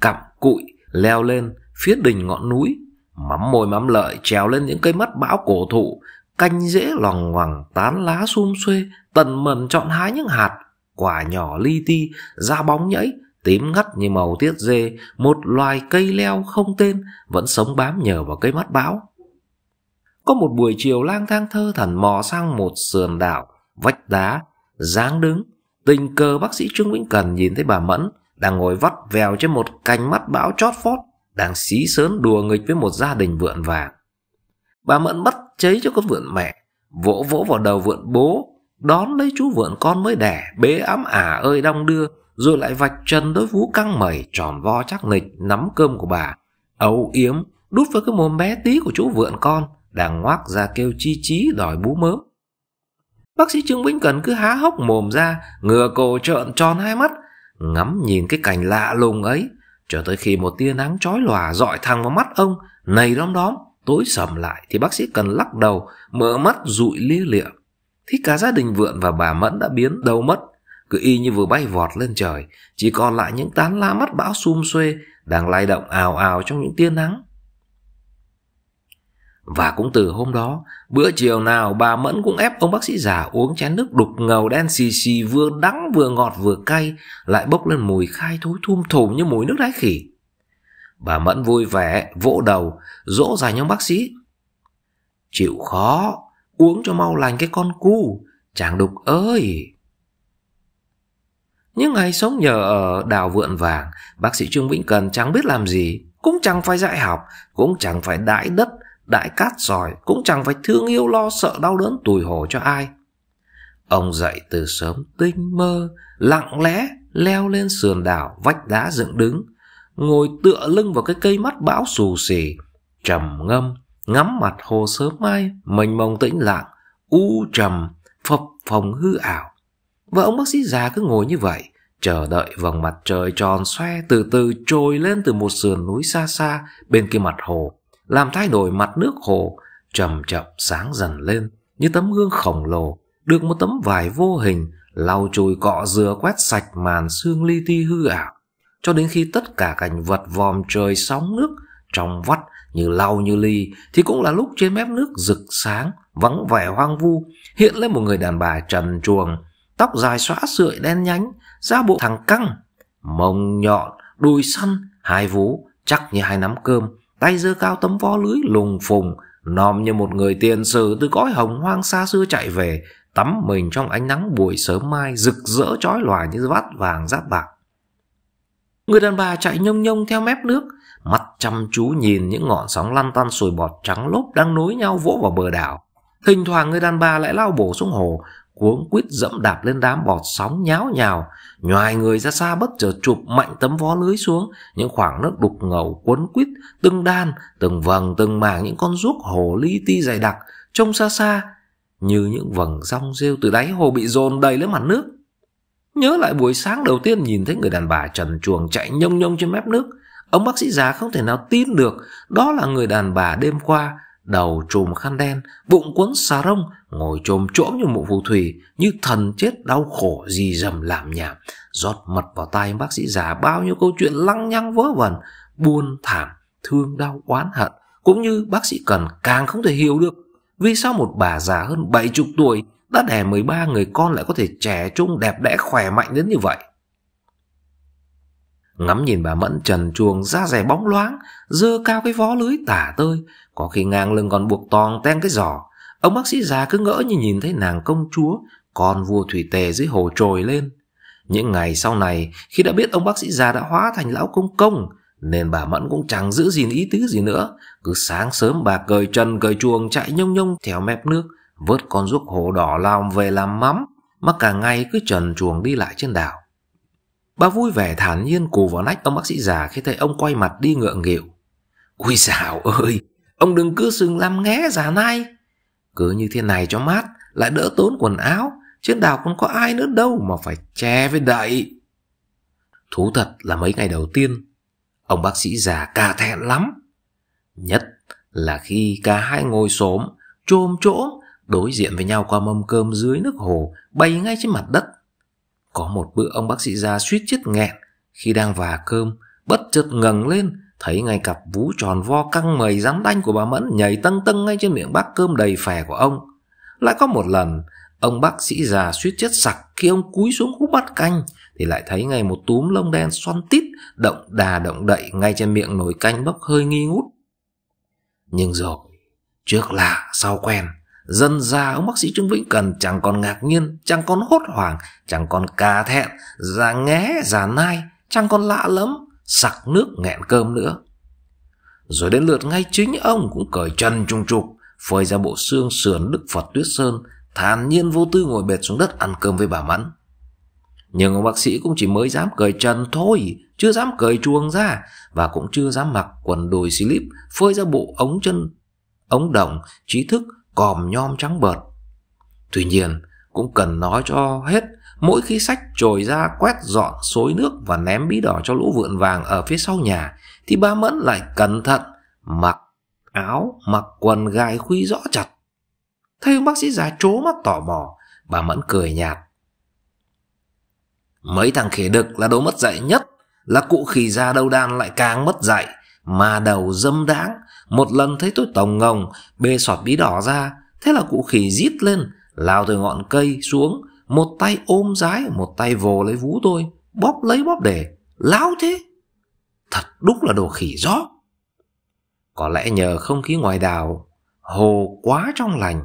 cặm cụi, leo lên phía đỉnh ngọn núi, mắm môi mắm lợi trèo lên những cây mắt bão cổ thụ, canh dễ loằng hoàng tán lá sum xuê, tần mần chọn hái những hạt quả nhỏ li ti, da bóng nhẫy, tím ngắt như màu tiết dê, một loài cây leo không tên vẫn sống bám nhờ vào cây mắt bão. Có một buổi chiều lang thang thơ thẩn mò sang một sườn đảo, vách đá, dáng đứng, tình cờ bác sĩ Trương Vĩnh Cần nhìn thấy bà Mẫn đang ngồi vắt vèo trên một cành mắt bão chót phót, đang xí sớn đùa nghịch với một gia đình vượn vàng. Bà Mẫn bắt cháy cho con vượn mẹ, vỗ vỗ vào đầu vượn bố, đón lấy chú vượn con mới đẻ bế ấm ả ơi đong đưa rồi lại vạch chân đối vú căng mẩy tròn vo chắc nịch nắm cơm của bà ấu yếm đút vào cái mồm bé tí của chú vượn con đang ngoác ra kêu chi chí đòi bú mớm bác sĩ trương vĩnh cần cứ há hốc mồm ra ngửa cổ trợn tròn hai mắt ngắm nhìn cái cảnh lạ lùng ấy cho tới khi một tia nắng chói lòa dọi thẳng vào mắt ông nầy đom đóm tối sầm lại thì bác sĩ cần lắc đầu mở mắt dụi lia lịa thì cả gia đình Vượn và bà Mẫn đã biến đâu mất, cứ y như vừa bay vọt lên trời, chỉ còn lại những tán lá mắt bão xum xuê đang lay động ào ào trong những tia nắng. Và cũng từ hôm đó, bữa chiều nào bà Mẫn cũng ép ông bác sĩ già uống chén nước đục ngầu đen xì xì vừa đắng vừa ngọt vừa cay, lại bốc lên mùi khai thối thum thủm như mùi nước đáy khỉ. Bà Mẫn vui vẻ, vỗ đầu, dỗ dành nhóm bác sĩ. Chịu khó, Uống cho mau lành cái con cu Chàng đục ơi Những ngày sống nhờ ở đào vượn vàng Bác sĩ Trương Vĩnh Cần chẳng biết làm gì Cũng chẳng phải dạy học Cũng chẳng phải đãi đất Đãi cát sỏi Cũng chẳng phải thương yêu lo sợ đau đớn tủi hổ cho ai Ông dậy từ sớm tinh mơ Lặng lẽ leo lên sườn đảo Vách đá dựng đứng Ngồi tựa lưng vào cái cây mắt bão xù xì Trầm ngâm ngắm mặt hồ sớm mai mênh mông tĩnh lặng u trầm phập phồng hư ảo và ông bác sĩ già cứ ngồi như vậy chờ đợi vầng mặt trời tròn xoe từ từ trồi lên từ một sườn núi xa xa bên kia mặt hồ làm thay đổi mặt nước hồ chậm chậm sáng dần lên như tấm gương khổng lồ được một tấm vải vô hình lau chùi cọ rửa quét sạch màn sương li ti hư ảo cho đến khi tất cả cảnh vật vòm trời sóng nước trong vắt như lau như ly thì cũng là lúc trên mép nước rực sáng, vắng vẻ hoang vu, hiện lên một người đàn bà trần truồng, tóc dài xóa sợi đen nhánh, da bộ thằng căng, mông nhọn, đùi săn, hai vú, chắc như hai nắm cơm, tay giơ cao tấm vó lưới lùng phùng, nòm như một người tiền sử từ cõi hồng hoang xa xưa chạy về, tắm mình trong ánh nắng buổi sớm mai rực rỡ chói lòa như vát vàng giáp bạc. Người đàn bà chạy nhông nhông theo mép nước, mắt chăm chú nhìn những ngọn sóng lăn tăn sùi bọt trắng lốp đang nối nhau vỗ vào bờ đảo. Thỉnh thoảng người đàn bà lại lao bổ xuống hồ, cuống quýt dẫm đạp lên đám bọt sóng nháo nhào, nhoài người ra xa bất chợt chụp mạnh tấm vó lưới xuống, những khoảng nước đục ngầu cuốn quýt, từng đan, từng vầng từng mảng những con ruốc hồ li ti dày đặc, trông xa xa như những vầng rong rêu từ đáy hồ bị dồn đầy lên mặt nước. Nhớ lại buổi sáng đầu tiên nhìn thấy người đàn bà trần chuồng chạy nhông nhông trên mép nước, Ông bác sĩ già không thể nào tin được đó là người đàn bà đêm qua, đầu trùm khăn đen, bụng quấn xà rông, ngồi trồm trỗm như mụ phù thủy, như thần chết đau khổ gì dầm làm nhảm, rót mật vào tay bác sĩ già bao nhiêu câu chuyện lăng nhăng vớ vẩn, buồn thảm, thương đau oán hận, cũng như bác sĩ cần càng không thể hiểu được vì sao một bà già hơn bảy chục tuổi đã đẻ 13 người con lại có thể trẻ trung đẹp đẽ khỏe mạnh đến như vậy ngắm nhìn bà mẫn trần chuồng da rẻ bóng loáng dơ cao cái vó lưới tả tơi có khi ngang lưng còn buộc toàn ten cái giỏ ông bác sĩ già cứ ngỡ như nhìn thấy nàng công chúa con vua thủy tề dưới hồ trồi lên những ngày sau này khi đã biết ông bác sĩ già đã hóa thành lão công công nên bà mẫn cũng chẳng giữ gìn ý tứ gì nữa cứ sáng sớm bà cởi trần cởi chuồng chạy nhông nhông theo mép nước vớt con ruốc hồ đỏ lao về làm mắm mà cả ngày cứ trần chuồng đi lại trên đảo Bà vui vẻ thản nhiên cù vào nách ông bác sĩ già khi thấy ông quay mặt đi ngượng nghịu. Ui xảo ơi, ông đừng cứ sừng làm nghé già nay. Cứ như thế này cho mát, lại đỡ tốn quần áo, trên đảo còn có ai nữa đâu mà phải che với đậy. Thú thật là mấy ngày đầu tiên, ông bác sĩ già cà thẹn lắm. Nhất là khi cả hai ngồi xóm, trôm chỗ đối diện với nhau qua mâm cơm dưới nước hồ, bay ngay trên mặt đất có một bữa ông bác sĩ già suýt chết nghẹn khi đang vả cơm, bất chợt ngẩng lên, thấy ngay cặp vú tròn vo căng mầy rắn đanh của bà Mẫn nhảy tâng tâng ngay trên miệng bát cơm đầy phè của ông. Lại có một lần, ông bác sĩ già suýt chết sặc khi ông cúi xuống hút bát canh thì lại thấy ngay một túm lông đen xoăn tít động đà động đậy ngay trên miệng nồi canh bốc hơi nghi ngút. Nhưng rồi, trước lạ sau quen, Dần ra ông bác sĩ Trương Vĩnh Cần chẳng còn ngạc nhiên, chẳng còn hốt hoảng, chẳng còn cà thẹn, già nghé, già nai, chẳng còn lạ lắm, sặc nước nghẹn cơm nữa. Rồi đến lượt ngay chính ông cũng cởi chân trùng trục, phơi ra bộ xương sườn Đức Phật Tuyết Sơn, thản nhiên vô tư ngồi bệt xuống đất ăn cơm với bà Mẫn. Nhưng ông bác sĩ cũng chỉ mới dám cởi trần thôi, chưa dám cởi chuồng ra và cũng chưa dám mặc quần đùi slip phơi ra bộ ống chân ống đồng trí thức còm nhom trắng bợt. Tuy nhiên, cũng cần nói cho hết, mỗi khi sách trồi ra quét dọn xối nước và ném bí đỏ cho lũ vượn vàng ở phía sau nhà, thì ba Mẫn lại cẩn thận, mặc áo, mặc quần gài khuy rõ chặt. Thấy ông bác sĩ già trố mắt tò mò, bà Mẫn cười nhạt. Mấy thằng khỉ đực là đồ mất dạy nhất, là cụ khỉ già đầu đàn lại càng mất dạy, mà đầu dâm đáng, một lần thấy tôi tổng ngồng, bê sọt bí đỏ ra, thế là cụ khỉ rít lên, lao từ ngọn cây xuống, một tay ôm rái, một tay vồ lấy vú tôi, bóp lấy bóp để, láo thế. Thật đúng là đồ khỉ gió. Có lẽ nhờ không khí ngoài đảo, hồ quá trong lành,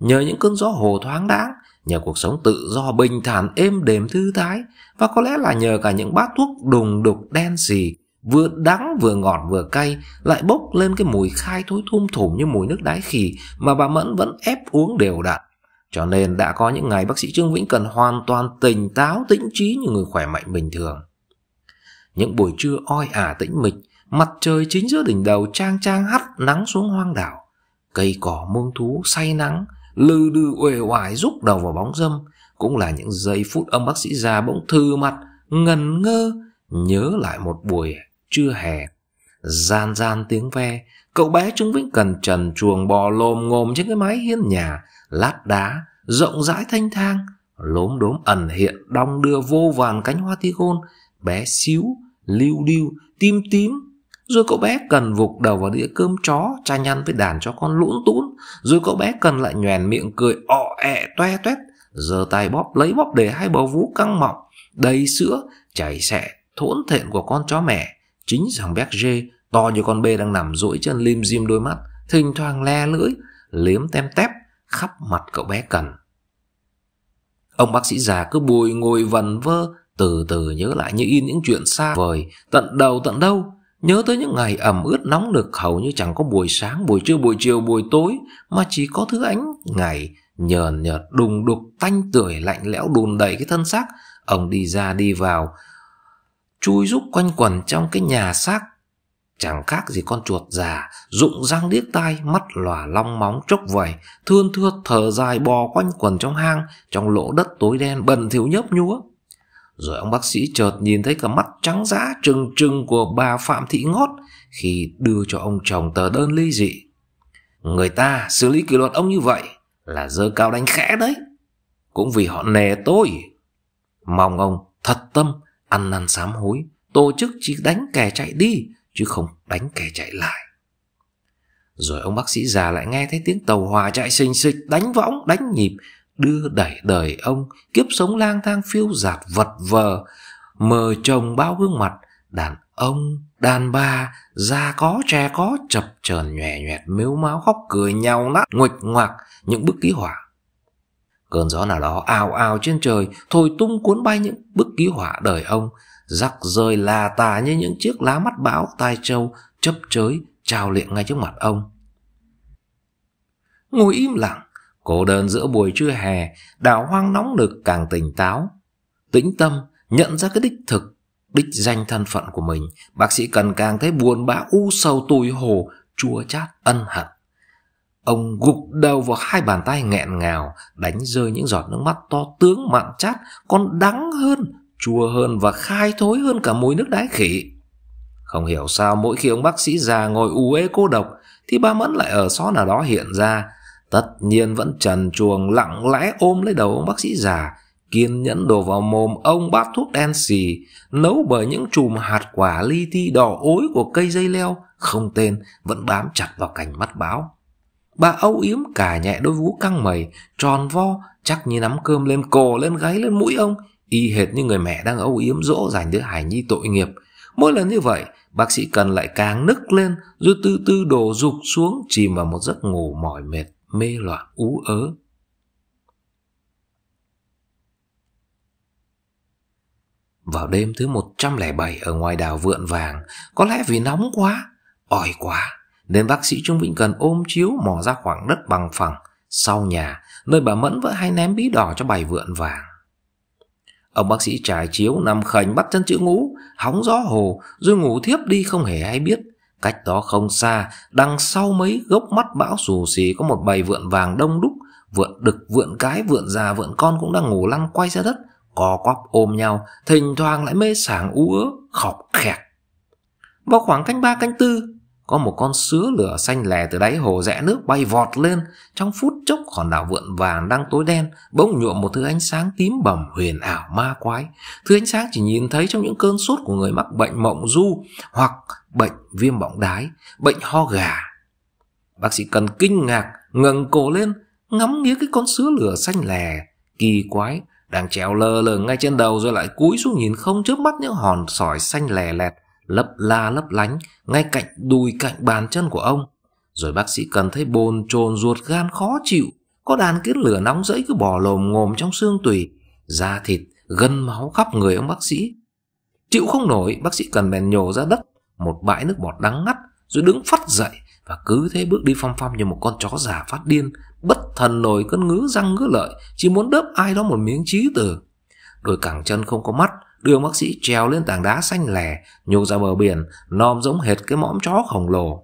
nhờ những cơn gió hồ thoáng đáng, nhờ cuộc sống tự do bình thản êm đềm thư thái và có lẽ là nhờ cả những bát thuốc đùng đục đen xì vừa đắng vừa ngọt vừa cay lại bốc lên cái mùi khai thối thum thủm như mùi nước đái khỉ mà bà Mẫn vẫn ép uống đều đặn. Cho nên đã có những ngày bác sĩ Trương Vĩnh Cần hoàn toàn tỉnh táo tĩnh trí như người khỏe mạnh bình thường. Những buổi trưa oi ả tĩnh mịch, mặt trời chính giữa đỉnh đầu trang trang hắt nắng xuống hoang đảo. Cây cỏ muông thú say nắng, lư đư uể oải rúc đầu vào bóng dâm, cũng là những giây phút ông bác sĩ già bỗng thư mặt, ngần ngơ, nhớ lại một buổi trưa hè gian gian tiếng ve cậu bé chúng vĩnh cần trần chuồng bò lồm ngồm trên cái mái hiên nhà lát đá rộng rãi thanh thang lốm đốm ẩn hiện đong đưa vô vàn cánh hoa thi hôn bé xíu lưu điêu tim tím rồi cậu bé cần vục đầu vào đĩa cơm chó cha nhăn với đàn cho con lũn tũn rồi cậu bé cần lại nhoèn miệng cười ọ ẹ toe toét giơ tay bóp lấy bóp để hai bầu vú căng mọng đầy sữa chảy xẹ thốn thện của con chó mẹ Chính thằng Berger to như con bê đang nằm duỗi chân lim dim đôi mắt, thỉnh thoảng le lưỡi, liếm tem tép khắp mặt cậu bé cần. Ông bác sĩ già cứ bùi ngồi vần vơ, từ từ nhớ lại như in những chuyện xa vời, tận đầu tận đâu. Nhớ tới những ngày ẩm ướt nóng được hầu như chẳng có buổi sáng, buổi trưa, buổi chiều, buổi tối, mà chỉ có thứ ánh ngày nhờn nhợt đùng đục tanh tưởi lạnh lẽo đùn đầy cái thân xác. Ông đi ra đi vào, chui rúc quanh quẩn trong cái nhà xác chẳng khác gì con chuột già rụng răng điếc tai mắt lòa long móng chốc vẩy thương thưa thở dài bò quanh quần trong hang trong lỗ đất tối đen bần thiếu nhấp nhúa rồi ông bác sĩ chợt nhìn thấy cả mắt trắng dã trừng trừng của bà phạm thị ngót khi đưa cho ông chồng tờ đơn ly dị người ta xử lý kỷ luật ông như vậy là dơ cao đánh khẽ đấy cũng vì họ nề tôi mong ông thật tâm ăn năn sám hối tổ chức chỉ đánh kẻ chạy đi chứ không đánh kẻ chạy lại rồi ông bác sĩ già lại nghe thấy tiếng tàu hòa chạy xình xịch đánh võng đánh nhịp đưa đẩy đời ông kiếp sống lang thang phiêu giạt vật vờ mờ chồng bao gương mặt đàn ông đàn bà già có trẻ có chập chờn nhòe nhoẹt mếu máo khóc cười nhau nát nguệch ngoạc những bức ký họa. Cơn gió nào đó ào ào trên trời Thổi tung cuốn bay những bức ký họa đời ông Rắc rơi là tà như những chiếc lá mắt bão tai trâu Chấp chới trao liệng ngay trước mặt ông Ngồi im lặng Cô đơn giữa buổi trưa hè đảo hoang nóng nực càng tỉnh táo Tĩnh tâm nhận ra cái đích thực Đích danh thân phận của mình Bác sĩ cần càng thấy buồn bã u sầu tủi hồ Chua chát ân hận Ông gục đầu vào hai bàn tay nghẹn ngào, đánh rơi những giọt nước mắt to tướng mặn chát, còn đắng hơn, chua hơn và khai thối hơn cả mùi nước đái khỉ. Không hiểu sao mỗi khi ông bác sĩ già ngồi ú ế cô độc, thì ba Mẫn lại ở xó nào đó hiện ra. Tất nhiên vẫn trần chuồng lặng lẽ ôm lấy đầu ông bác sĩ già, kiên nhẫn đổ vào mồm ông bát thuốc đen xì, nấu bởi những chùm hạt quả li ti đỏ ối của cây dây leo, không tên, vẫn bám chặt vào cành mắt báo. Bà âu yếm cả nhẹ đôi vú căng mẩy, tròn vo, chắc như nắm cơm lên cổ, lên gáy, lên mũi ông, y hệt như người mẹ đang âu yếm dỗ dành đứa hải nhi tội nghiệp. Mỗi lần như vậy, bác sĩ cần lại càng nức lên, rồi từ từ đổ rục xuống, chìm vào một giấc ngủ mỏi mệt, mê loạn ú ớ. Vào đêm thứ 107 ở ngoài đảo Vượn Vàng, có lẽ vì nóng quá, ỏi quá, nên bác sĩ Trung Vĩnh cần ôm chiếu mò ra khoảng đất bằng phẳng sau nhà, nơi bà Mẫn vẫn hay ném bí đỏ cho bài vượn vàng. Ông bác sĩ trải chiếu nằm khành bắt chân chữ ngũ, hóng gió hồ, rồi ngủ thiếp đi không hề ai biết. Cách đó không xa, đằng sau mấy gốc mắt bão xù xì có một bầy vượn vàng đông đúc, vượn đực, vượn cái, vượn già, vượn con cũng đang ngủ lăn quay ra đất, co quắp ôm nhau, thỉnh thoảng lại mê sảng ú ớ, khọc khẹt. Vào khoảng canh ba canh tư, có một con sứa lửa xanh lè từ đáy hồ rẽ nước bay vọt lên trong phút chốc hòn đảo vượn vàng đang tối đen bỗng nhuộm một thứ ánh sáng tím bầm huyền ảo ma quái thứ ánh sáng chỉ nhìn thấy trong những cơn sốt của người mắc bệnh mộng du hoặc bệnh viêm bọng đái bệnh ho gà bác sĩ cần kinh ngạc ngẩng cổ lên ngắm nghía cái con sứa lửa xanh lè kỳ quái đang trèo lờ lờ ngay trên đầu rồi lại cúi xuống nhìn không trước mắt những hòn sỏi xanh lè lẹt lấp la lấp lánh ngay cạnh đùi cạnh bàn chân của ông. Rồi bác sĩ cần thấy bồn chồn ruột gan khó chịu, có đàn kiến lửa nóng rẫy cứ bò lồm ngồm trong xương tủy, da thịt, gân máu khắp người ông bác sĩ. Chịu không nổi, bác sĩ cần bèn nhổ ra đất một bãi nước bọt đắng ngắt rồi đứng phát dậy và cứ thế bước đi phong phong như một con chó già phát điên, bất thần nổi cơn ngứa răng ngứa lợi, chỉ muốn đớp ai đó một miếng trí từ, Đôi cẳng chân không có mắt, Đưa bác sĩ trèo lên tảng đá xanh lè, nhô ra bờ biển, nom giống hệt cái mõm chó khổng lồ.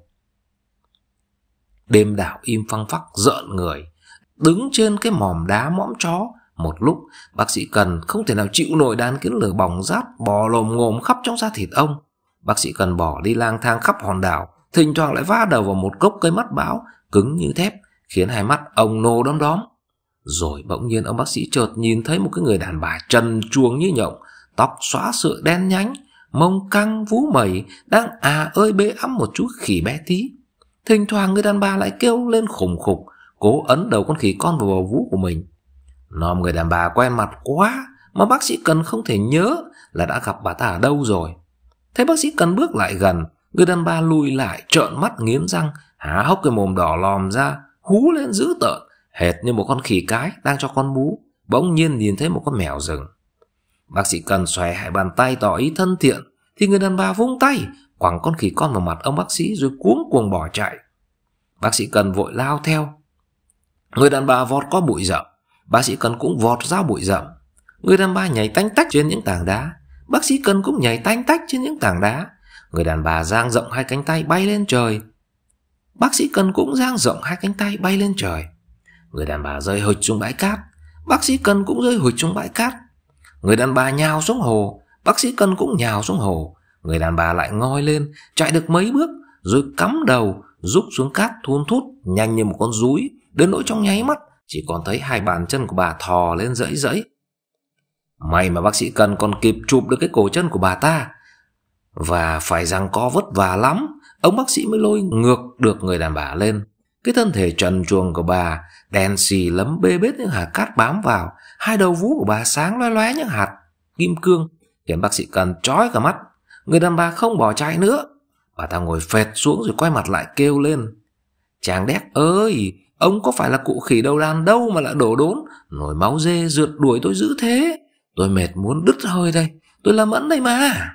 Đêm đảo im phăng phắc rợn người. Đứng trên cái mỏm đá mõm chó, một lúc bác sĩ Cần không thể nào chịu nổi đàn kiến lửa bỏng rát bò lồm ngồm khắp trong da thịt ông. Bác sĩ Cần bỏ đi lang thang khắp hòn đảo, thỉnh thoảng lại va đầu vào một gốc cây mắt bão, cứng như thép, khiến hai mắt ông nô đom đóm. Rồi bỗng nhiên ông bác sĩ chợt nhìn thấy một cái người đàn bà trần chuồng như nhộng, tóc xóa sữa đen nhánh, mông căng vú mẩy, đang à ơi bê ấm một chú khỉ bé tí. Thỉnh thoảng người đàn bà lại kêu lên khủng khục, cố ấn đầu con khỉ con vào bầu vú của mình. Nòm người đàn bà quen mặt quá, mà bác sĩ Cần không thể nhớ là đã gặp bà ta ở đâu rồi. thấy bác sĩ Cần bước lại gần, người đàn bà lùi lại trợn mắt nghiến răng, há hốc cái mồm đỏ lòm ra, hú lên dữ tợn, hệt như một con khỉ cái đang cho con bú, bỗng nhiên nhìn thấy một con mèo rừng. Bác sĩ cần xòe hai bàn tay tỏ ý thân thiện Thì người đàn bà vung tay Quẳng con khỉ con vào mặt ông bác sĩ Rồi cuống cuồng bỏ chạy Bác sĩ cần vội lao theo Người đàn bà vọt qua bụi rậm Bác sĩ cần cũng vọt ra bụi rậm Người đàn bà nhảy tanh tách trên những tảng đá Bác sĩ cần cũng nhảy tanh tách trên những tảng đá Người đàn bà giang rộng hai cánh tay bay lên trời Bác sĩ cần cũng giang rộng hai cánh tay bay lên trời Người đàn bà rơi hụt xuống bãi cát Bác sĩ cần cũng rơi hụt xuống bãi cát Người đàn bà nhào xuống hồ, bác sĩ cân cũng nhào xuống hồ. Người đàn bà lại ngoi lên, chạy được mấy bước, rồi cắm đầu, rút xuống cát thun thút, nhanh như một con rúi. Đến nỗi trong nháy mắt, chỉ còn thấy hai bàn chân của bà thò lên rẫy rẫy. May mà bác sĩ cân còn kịp chụp được cái cổ chân của bà ta. Và phải rằng có vất vả lắm, ông bác sĩ mới lôi ngược được người đàn bà lên. Cái thân thể trần truồng của bà đèn xì lấm bê bết những hạt cát bám vào, hai đầu vú của bà sáng loé loé những hạt kim cương, khiến bác sĩ cần trói cả mắt. Người đàn bà không bỏ chạy nữa. Bà ta ngồi phệt xuống rồi quay mặt lại kêu lên. Chàng đét ơi, ông có phải là cụ khỉ đầu đàn đâu mà lại đổ đốn, nổi máu dê rượt đuổi tôi dữ thế. Tôi mệt muốn đứt hơi đây, tôi làm mẫn đây mà.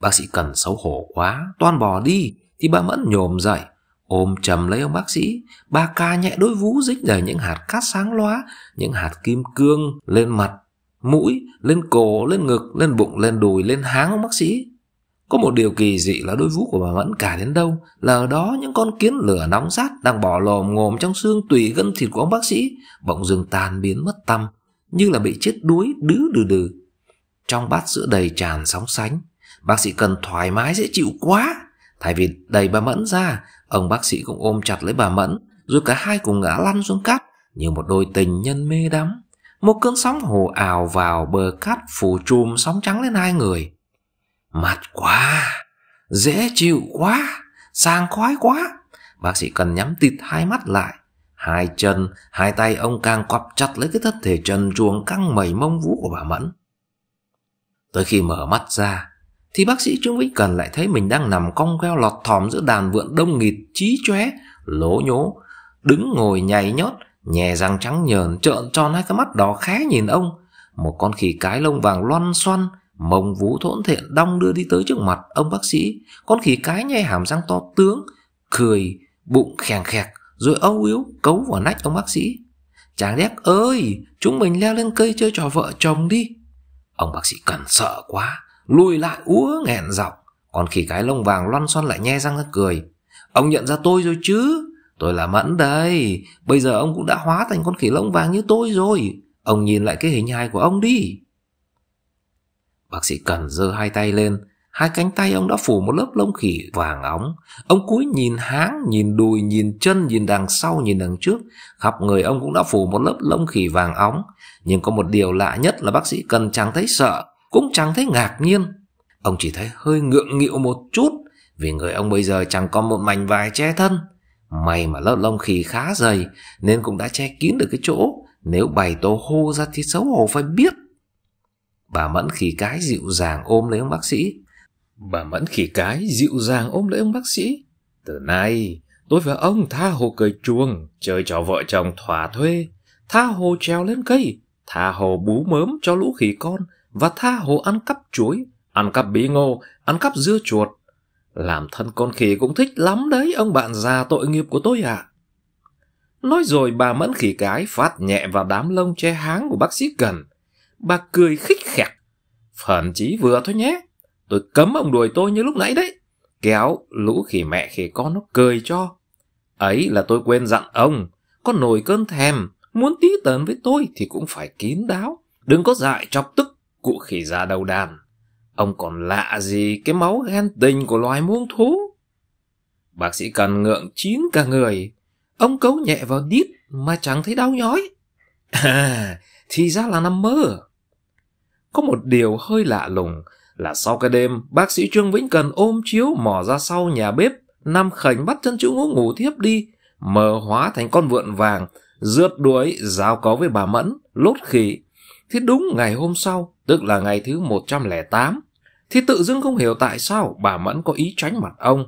Bác sĩ cần xấu hổ quá, toan bỏ đi, thì bà Mẫn nhồm dậy, ôm chầm lấy ông bác sĩ ba ca nhẹ đôi vú dính đầy những hạt cát sáng loá những hạt kim cương lên mặt mũi lên cổ lên ngực lên bụng lên đùi lên háng ông bác sĩ có một điều kỳ dị là đôi vú của bà mẫn cả đến đâu là ở đó những con kiến lửa nóng rát đang bỏ lồm ngồm trong xương tùy gân thịt của ông bác sĩ bỗng dưng tan biến mất tâm như là bị chết đuối đứ đừ đừ trong bát sữa đầy tràn sóng sánh bác sĩ cần thoải mái dễ chịu quá Thay vì đầy bà Mẫn ra Ông bác sĩ cũng ôm chặt lấy bà Mẫn, rồi cả hai cùng ngã lăn xuống cát như một đôi tình nhân mê đắm. Một cơn sóng hồ ào vào bờ cát phủ trùm sóng trắng lên hai người. Mệt quá, dễ chịu quá, sang khoái quá. Bác sĩ cần nhắm tịt hai mắt lại. Hai chân, hai tay ông càng quặp chặt lấy cái thân thể trần truồng căng mẩy mông vũ của bà Mẫn. Tới khi mở mắt ra, thì bác sĩ Trương Vĩnh Cần lại thấy mình đang nằm cong queo lọt thỏm giữa đàn vượn đông nghịt trí chóe, lố nhố, đứng ngồi nhảy nhót, nhè răng trắng nhờn trợn tròn hai cái mắt đỏ khé nhìn ông, một con khỉ cái lông vàng loăn xoăn, mông vú thốn thện đong đưa đi tới trước mặt ông bác sĩ, con khỉ cái nhai hàm răng to tướng, cười, bụng khèn khẹt, rồi âu yếu cấu vào nách ông bác sĩ. Chàng đét ơi, chúng mình leo lên cây chơi trò vợ chồng đi. Ông bác sĩ cần sợ quá, lùi lại úa nghẹn giọng còn khỉ cái lông vàng loăn xoăn lại nhe răng ra cười ông nhận ra tôi rồi chứ tôi là mẫn đây bây giờ ông cũng đã hóa thành con khỉ lông vàng như tôi rồi ông nhìn lại cái hình hài của ông đi bác sĩ cần giơ hai tay lên hai cánh tay ông đã phủ một lớp lông khỉ vàng óng ông cúi nhìn háng nhìn đùi nhìn chân nhìn đằng sau nhìn đằng trước khắp người ông cũng đã phủ một lớp lông khỉ vàng óng nhưng có một điều lạ nhất là bác sĩ cần chẳng thấy sợ cũng chẳng thấy ngạc nhiên. Ông chỉ thấy hơi ngượng nghịu một chút vì người ông bây giờ chẳng có một mảnh vải che thân. May mà lớp lông khỉ khá dày nên cũng đã che kín được cái chỗ. Nếu bày tô hô ra thì xấu hổ phải biết. Bà Mẫn khỉ cái dịu dàng ôm lấy ông bác sĩ. Bà Mẫn khỉ cái dịu dàng ôm lấy ông bác sĩ. Từ nay, tôi và ông tha hồ cười chuồng, chơi trò vợ chồng thỏa thuê, tha hồ trèo lên cây, tha hồ bú mớm cho lũ khỉ con, và tha hồ ăn cắp chuối, ăn cắp bí ngô, ăn cắp dưa chuột. Làm thân con khỉ cũng thích lắm đấy ông bạn già tội nghiệp của tôi ạ. À. Nói rồi bà mẫn khỉ cái phát nhẹ vào đám lông che háng của bác sĩ Cần. Bà cười khích khẹt. Phần chí vừa thôi nhé. Tôi cấm ông đuổi tôi như lúc nãy đấy. Kéo lũ khỉ mẹ khỉ con nó cười cho. Ấy là tôi quên dặn ông. Con nổi cơn thèm. Muốn tí tấn với tôi thì cũng phải kín đáo. Đừng có dại chọc tức Cụ khỉ ra đầu đàn, ông còn lạ gì cái máu ghen tình của loài muông thú? Bác sĩ cần ngượng chín cả người, ông cấu nhẹ vào đít mà chẳng thấy đau nhói. À, thì ra là nằm mơ. Có một điều hơi lạ lùng là sau cái đêm, bác sĩ Trương Vĩnh Cần ôm chiếu mò ra sau nhà bếp, nằm khảnh bắt chân chữ ngũ ngủ thiếp đi, mờ hóa thành con vượn vàng, rượt đuổi, giao có với bà Mẫn, lốt khỉ, thì đúng ngày hôm sau, tức là ngày thứ 108, thì tự dưng không hiểu tại sao bà Mẫn có ý tránh mặt ông.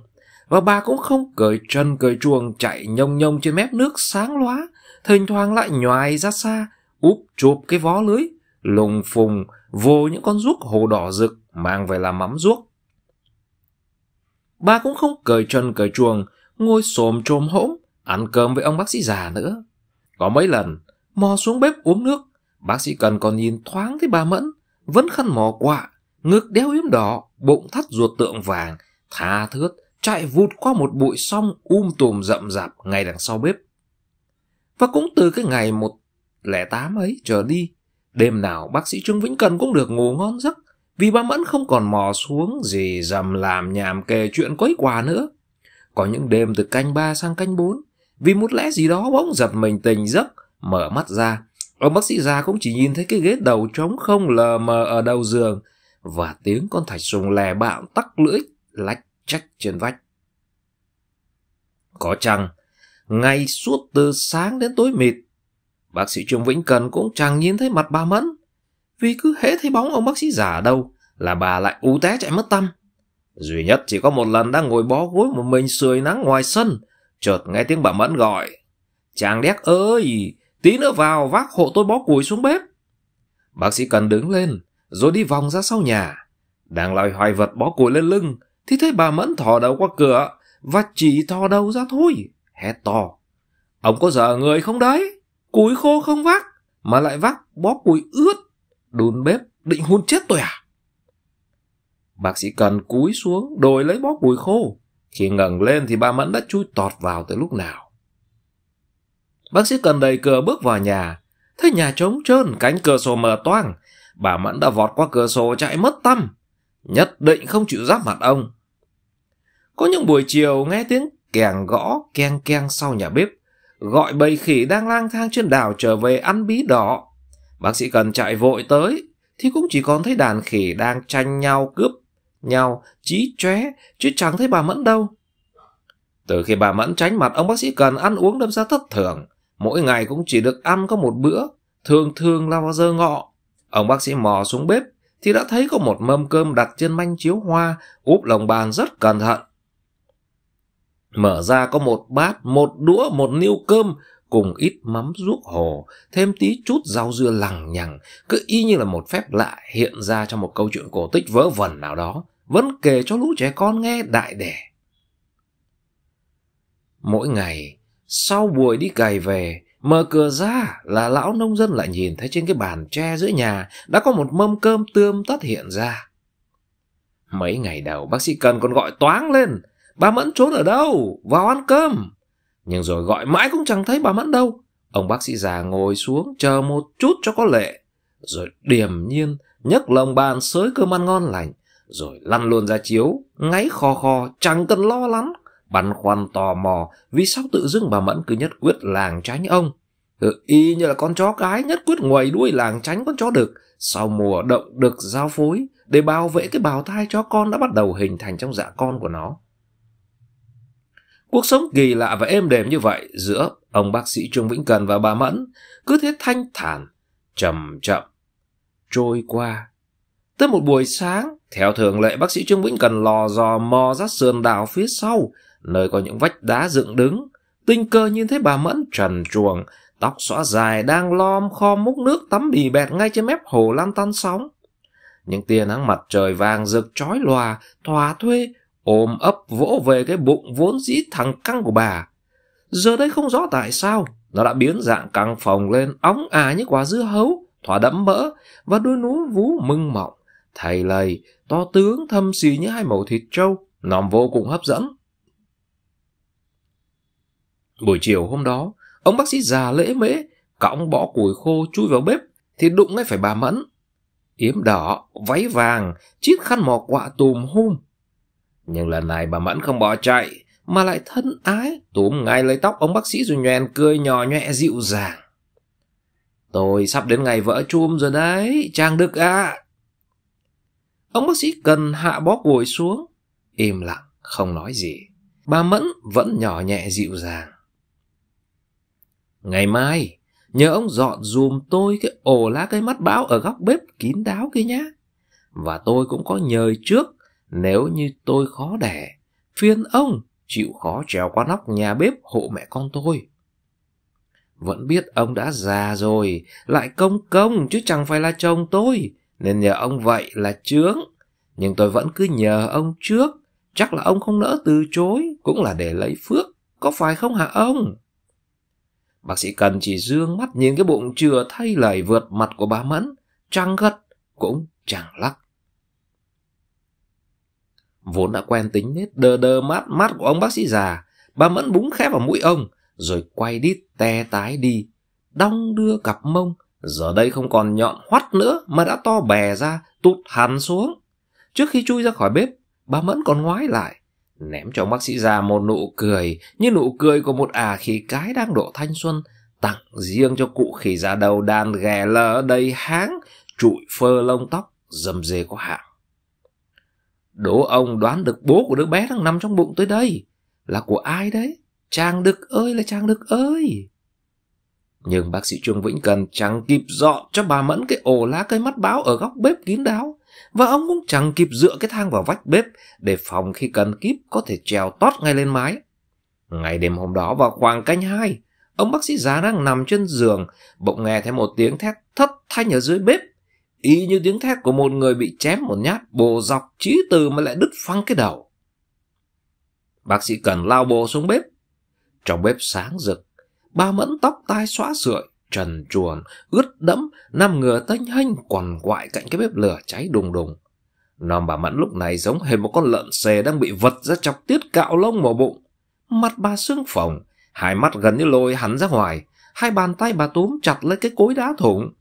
Và bà cũng không cởi chân cởi chuồng chạy nhông nhông trên mép nước sáng loá, thỉnh thoảng lại nhoài ra xa, úp chụp cái vó lưới, lùng phùng, vô những con ruốc hồ đỏ rực mang về làm mắm ruốc. Bà cũng không cởi chân cởi chuồng, ngồi xồm chồm hỗn, ăn cơm với ông bác sĩ già nữa. Có mấy lần, mò xuống bếp uống nước, Bác sĩ cần còn nhìn thoáng thấy bà Mẫn, vẫn khăn mò quạ, ngực đeo yếm đỏ, bụng thắt ruột tượng vàng, tha thướt, chạy vụt qua một bụi sông um tùm rậm rạp ngay đằng sau bếp. Và cũng từ cái ngày 108 ấy trở đi, đêm nào bác sĩ Trương Vĩnh Cần cũng được ngủ ngon giấc, vì bà Mẫn không còn mò xuống gì dầm làm nhảm kề chuyện quấy quà nữa. Có những đêm từ canh ba sang canh bốn, vì một lẽ gì đó bỗng giật mình tỉnh giấc, mở mắt ra, Ông bác sĩ già cũng chỉ nhìn thấy cái ghế đầu trống không lờ mờ ở đầu giường và tiếng con thạch sùng lè bạo tắc lưỡi lách trách trên vách. Có chăng, ngay suốt từ sáng đến tối mịt, bác sĩ Trương Vĩnh Cần cũng chẳng nhìn thấy mặt bà Mẫn. Vì cứ hễ thấy bóng ông bác sĩ già đâu là bà lại ú té chạy mất tâm. Duy nhất chỉ có một lần đang ngồi bó gối một mình sưởi nắng ngoài sân, chợt nghe tiếng bà Mẫn gọi. Chàng đét ơi, tí nữa vào vác hộ tôi bó củi xuống bếp bác sĩ cần đứng lên rồi đi vòng ra sau nhà đang loay hoài vật bó củi lên lưng thì thấy bà mẫn thò đầu qua cửa và chỉ thò đầu ra thôi hét to ông có dở người không đấy củi khô không vác mà lại vác bó củi ướt đùn bếp định hôn chết tôi à bác sĩ cần cúi xuống đồi lấy bó củi khô khi ngẩng lên thì bà mẫn đã chui tọt vào tới lúc nào Bác sĩ cần đẩy cửa bước vào nhà. Thấy nhà trống trơn, cánh cửa sổ mở toang. Bà Mẫn đã vọt qua cửa sổ chạy mất tâm. Nhất định không chịu giáp mặt ông. Có những buổi chiều nghe tiếng kèng gõ, keng keng sau nhà bếp. Gọi bầy khỉ đang lang thang trên đảo trở về ăn bí đỏ. Bác sĩ cần chạy vội tới, thì cũng chỉ còn thấy đàn khỉ đang tranh nhau cướp nhau chí chóe chứ chẳng thấy bà mẫn đâu từ khi bà mẫn tránh mặt ông bác sĩ cần ăn uống đâm ra thất thường mỗi ngày cũng chỉ được ăn có một bữa, thường thường là vào giờ ngọ. Ông bác sĩ mò xuống bếp thì đã thấy có một mâm cơm đặt trên manh chiếu hoa, úp lòng bàn rất cẩn thận. Mở ra có một bát, một đũa, một niêu cơm, cùng ít mắm ruốc hồ, thêm tí chút rau dưa lằng nhằng, cứ y như là một phép lạ hiện ra trong một câu chuyện cổ tích vớ vẩn nào đó, vẫn kể cho lũ trẻ con nghe đại đẻ. Mỗi ngày, sau buổi đi cày về, mở cửa ra là lão nông dân lại nhìn thấy trên cái bàn tre giữa nhà đã có một mâm cơm tươm tất hiện ra. Mấy ngày đầu bác sĩ Cần còn gọi toáng lên, bà Mẫn trốn ở đâu, vào ăn cơm. Nhưng rồi gọi mãi cũng chẳng thấy bà Mẫn đâu. Ông bác sĩ già ngồi xuống chờ một chút cho có lệ. Rồi điềm nhiên nhấc lồng bàn sới cơm ăn ngon lành. Rồi lăn luôn ra chiếu, ngáy kho kho, chẳng cần lo lắng băn khoăn tò mò vì sao tự dưng bà mẫn cứ nhất quyết làng tránh ông ừ, y như là con chó cái nhất quyết ngoài đuôi làng tránh con chó đực sau mùa động được giao phối để bảo vệ cái bào thai cho con đã bắt đầu hình thành trong dạ con của nó cuộc sống kỳ lạ và êm đềm như vậy giữa ông bác sĩ trương vĩnh cần và bà mẫn cứ thế thanh thản chậm chậm trôi qua tới một buổi sáng theo thường lệ bác sĩ trương vĩnh cần lò dò mò ra sườn đảo phía sau nơi có những vách đá dựng đứng tinh cơ nhìn thấy bà mẫn trần truồng tóc xõa dài đang lom khom múc nước tắm bì bẹt ngay trên mép hồ lan tan sóng những tia nắng mặt trời vàng rực chói lòa thòa thuê ôm ấp vỗ về cái bụng vốn dĩ thẳng căng của bà giờ đây không rõ tại sao nó đã biến dạng căng phòng lên óng ả à như quả dưa hấu thỏa đẫm mỡ và đôi núm vú mưng mọng thầy lầy to tướng thâm xì như hai mẩu thịt trâu nòm vô cùng hấp dẫn Buổi chiều hôm đó, ông bác sĩ già lễ mễ, cõng bỏ củi khô chui vào bếp, thì đụng ngay phải bà Mẫn. Yếm đỏ, váy vàng, chiếc khăn mò quạ tùm hum. Nhưng lần này bà Mẫn không bỏ chạy, mà lại thân ái, túm ngay lấy tóc ông bác sĩ rồi nhoèn cười nhỏ nhẹ dịu dàng. Tôi sắp đến ngày vỡ chum rồi đấy, chàng Đức ạ. À. Ông bác sĩ cần hạ bó củi xuống, im lặng, không nói gì. Bà Mẫn vẫn nhỏ nhẹ dịu dàng. Ngày mai, nhờ ông dọn dùm tôi cái ổ lá cây mắt bão ở góc bếp kín đáo kia nhá. Và tôi cũng có nhờ trước, nếu như tôi khó đẻ, phiên ông chịu khó trèo qua nóc nhà bếp hộ mẹ con tôi. Vẫn biết ông đã già rồi, lại công công chứ chẳng phải là chồng tôi, nên nhờ ông vậy là chướng. Nhưng tôi vẫn cứ nhờ ông trước, chắc là ông không nỡ từ chối, cũng là để lấy phước, có phải không hả ông? Bác sĩ Cần chỉ dương mắt nhìn cái bụng chừa thay lời vượt mặt của bà Mẫn, trăng gật cũng chẳng lắc. Vốn đã quen tính nết đơ đơ mát mát của ông bác sĩ già, bà Mẫn búng khẽ vào mũi ông, rồi quay đi te tái đi, đong đưa cặp mông, giờ đây không còn nhọn hoắt nữa mà đã to bè ra, tụt hẳn xuống. Trước khi chui ra khỏi bếp, bà Mẫn còn ngoái lại, ném cho bác sĩ già một nụ cười như nụ cười của một à khí cái đang độ thanh xuân tặng riêng cho cụ khỉ già đầu đàn ghè lờ đầy háng trụi phơ lông tóc dầm dề có hạng đố ông đoán được bố của đứa bé đang nằm trong bụng tới đây là của ai đấy chàng đực ơi là chàng đực ơi nhưng bác sĩ trương vĩnh cần chẳng kịp dọn cho bà mẫn cái ổ lá cây mắt báo ở góc bếp kín đáo và ông cũng chẳng kịp dựa cái thang vào vách bếp để phòng khi cần kíp có thể trèo tót ngay lên mái. Ngày đêm hôm đó vào khoảng canh hai, ông bác sĩ già đang nằm trên giường, bỗng nghe thấy một tiếng thét thất thanh ở dưới bếp, y như tiếng thét của một người bị chém một nhát bồ dọc trí từ mà lại đứt phăng cái đầu. Bác sĩ cần lao bồ xuống bếp. Trong bếp sáng rực, ba mẫn tóc tai xóa sượi, trần truồng, ướt đẫm, nằm ngửa tênh hênh quằn quại cạnh cái bếp lửa cháy đùng đùng. Nòm bà Mẫn lúc này giống hệt một con lợn xề đang bị vật ra chọc tiết cạo lông vào bụng. Mặt bà sưng phồng, hai mắt gần như lôi hắn ra ngoài, hai bàn tay bà túm chặt lấy cái cối đá thủng.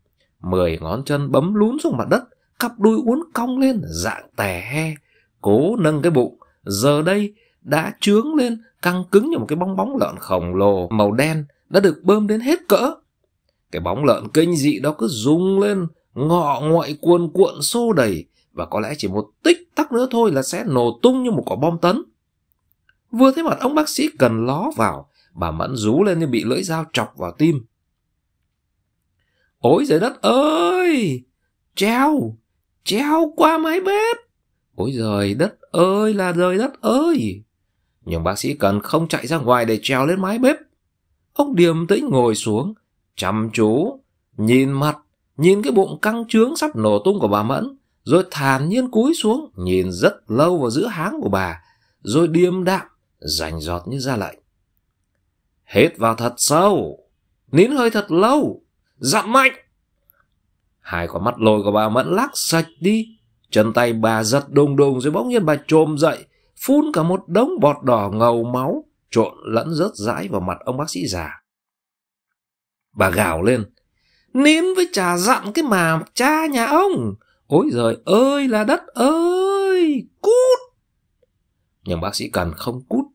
Mười ngón chân bấm lún xuống mặt đất, cặp đuôi uốn cong lên dạng tè he, cố nâng cái bụng, giờ đây đã trướng lên căng cứng như một cái bong bóng lợn khổng lồ màu đen đã được bơm đến hết cỡ. Cái bóng lợn kinh dị đó cứ rung lên, ngọ ngoại cuồn cuộn xô đầy và có lẽ chỉ một tích tắc nữa thôi là sẽ nổ tung như một quả bom tấn. Vừa thấy mặt ông bác sĩ cần ló vào, bà Mẫn rú lên như bị lưỡi dao chọc vào tim. Ôi giời đất ơi! Treo! Treo qua mái bếp! Ôi giời đất ơi là trời đất ơi! Nhưng bác sĩ cần không chạy ra ngoài để treo lên mái bếp. Ông điềm tĩnh ngồi xuống, chăm chú, nhìn mặt, nhìn cái bụng căng trướng sắp nổ tung của bà Mẫn, rồi thản nhiên cúi xuống, nhìn rất lâu vào giữa háng của bà, rồi điềm đạm, rành giọt như ra lệnh. hết vào thật sâu, nín hơi thật lâu, dặn mạnh. Hai con mắt lồi của bà Mẫn lắc sạch đi, chân tay bà giật đùng đùng rồi bỗng nhiên bà trồm dậy, phun cả một đống bọt đỏ ngầu máu, trộn lẫn rớt rãi vào mặt ông bác sĩ già. Bà gào lên. Nếm với trà dặn cái mà cha nhà ông. Ôi giời ơi là đất ơi, cút. Nhưng bác sĩ cần không cút.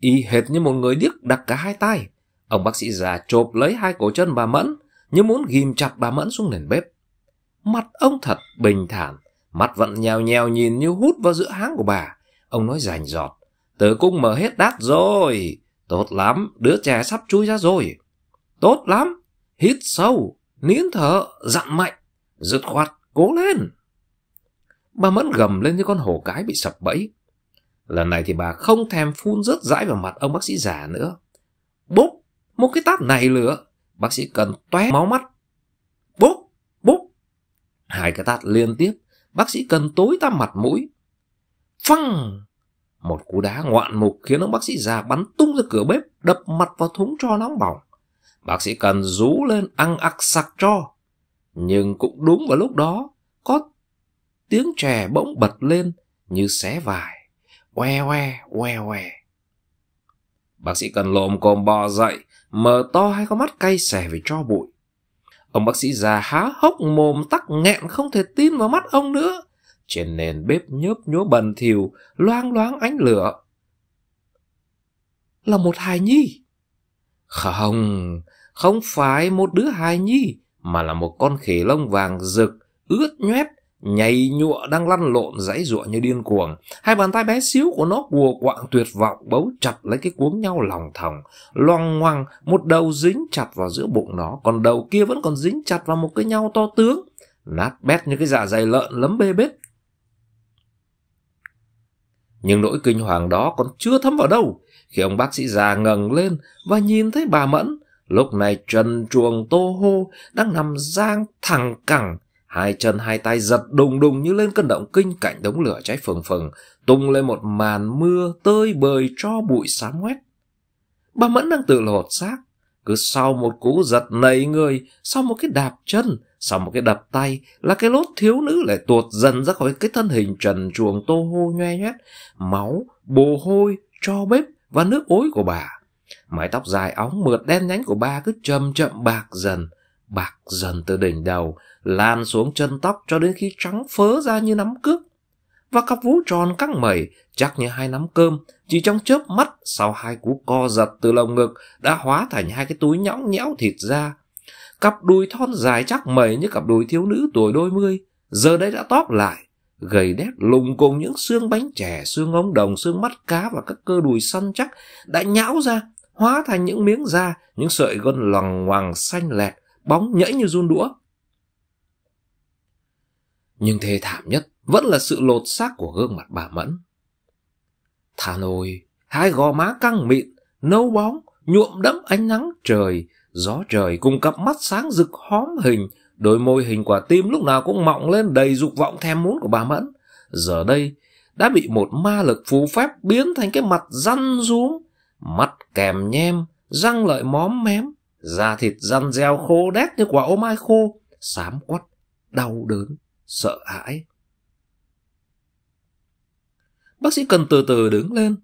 Y hệt như một người điếc đặt cả hai tay. Ông bác sĩ già chộp lấy hai cổ chân bà Mẫn như muốn ghim chặt bà Mẫn xuống nền bếp. Mặt ông thật bình thản, mặt vẫn nhèo nhèo nhìn như hút vào giữa háng của bà. Ông nói rành giọt, tử cung mở hết đát rồi, tốt lắm, đứa trẻ sắp chui ra rồi. Tốt lắm, hít sâu, nín thở, dặn mạnh, dứt khoát, cố lên. Bà Mẫn gầm lên như con hổ cái bị sập bẫy. Lần này thì bà không thèm phun rớt rãi vào mặt ông bác sĩ già nữa. Bốp, một cái tát này lửa, bác sĩ cần tóe máu mắt. Bốp, bốp. Hai cái tát liên tiếp, bác sĩ cần tối tăm mặt mũi. Phăng! Một cú đá ngoạn mục khiến ông bác sĩ già bắn tung ra cửa bếp, đập mặt vào thúng cho nóng bỏng bác sĩ cần rú lên ăn ặc sặc cho nhưng cũng đúng vào lúc đó có tiếng trẻ bỗng bật lên như xé vải oe oe oe oe bác sĩ cần lồm cồm bò dậy mở to hai con mắt cay xẻ vì cho bụi ông bác sĩ già há hốc mồm tắc nghẹn không thể tin vào mắt ông nữa trên nền bếp nhớp nhúa bần thìu loang loáng ánh lửa là một hài nhi không không phải một đứa hài nhi mà là một con khỉ lông vàng rực ướt nhoét nhảy nhụa đang lăn lộn dãy giụa như điên cuồng hai bàn tay bé xíu của nó cùa quạng tuyệt vọng bấu chặt lấy cái cuống nhau lòng thòng loang ngoằng. một đầu dính chặt vào giữa bụng nó còn đầu kia vẫn còn dính chặt vào một cái nhau to tướng nát bét như cái dạ dày lợn lấm bê bết nhưng nỗi kinh hoàng đó còn chưa thấm vào đâu khi ông bác sĩ già ngẩng lên và nhìn thấy bà mẫn Lúc này Trần Chuồng Tô Hô đang nằm giang thẳng cẳng, hai chân hai tay giật đùng đùng như lên cơn động kinh cạnh đống lửa cháy phừng phừng, tung lên một màn mưa tơi bời cho bụi xám quét Bà Mẫn đang tự lột xác, cứ sau một cú giật nảy người, sau một cái đạp chân, sau một cái đập tay là cái lốt thiếu nữ lại tuột dần ra khỏi cái thân hình trần chuồng tô hô nhoe nhét máu, bồ hôi, cho bếp và nước ối của bà. Mái tóc dài óng mượt đen nhánh của ba cứ chậm chậm bạc dần, bạc dần từ đỉnh đầu, lan xuống chân tóc cho đến khi trắng phớ ra như nắm cước. Và cặp vú tròn căng mẩy, chắc như hai nắm cơm, chỉ trong chớp mắt sau hai cú co giật từ lồng ngực đã hóa thành hai cái túi nhõng nhẽo thịt ra. Cặp đùi thon dài chắc mẩy như cặp đùi thiếu nữ tuổi đôi mươi, giờ đây đã tóp lại, gầy đét lùng cùng những xương bánh chè, xương ống đồng, xương mắt cá và các cơ đùi săn chắc đã nhão ra hóa thành những miếng da, những sợi gân loằng hoàng xanh lẹt, bóng nhẫy như run đũa. Nhưng thê thảm nhất vẫn là sự lột xác của gương mặt bà Mẫn. Thà nồi, hai gò má căng mịn, nâu bóng, nhuộm đẫm ánh nắng trời, gió trời cùng cặp mắt sáng rực hóm hình, đôi môi hình quả tim lúc nào cũng mọng lên đầy dục vọng thèm muốn của bà Mẫn. Giờ đây, đã bị một ma lực phù phép biến thành cái mặt răn xuống mắt kèm nhem, răng lợi móm mém, da thịt răn reo khô đét như quả ô mai khô, xám quắt, đau đớn, sợ hãi. Bác sĩ cần từ từ đứng lên.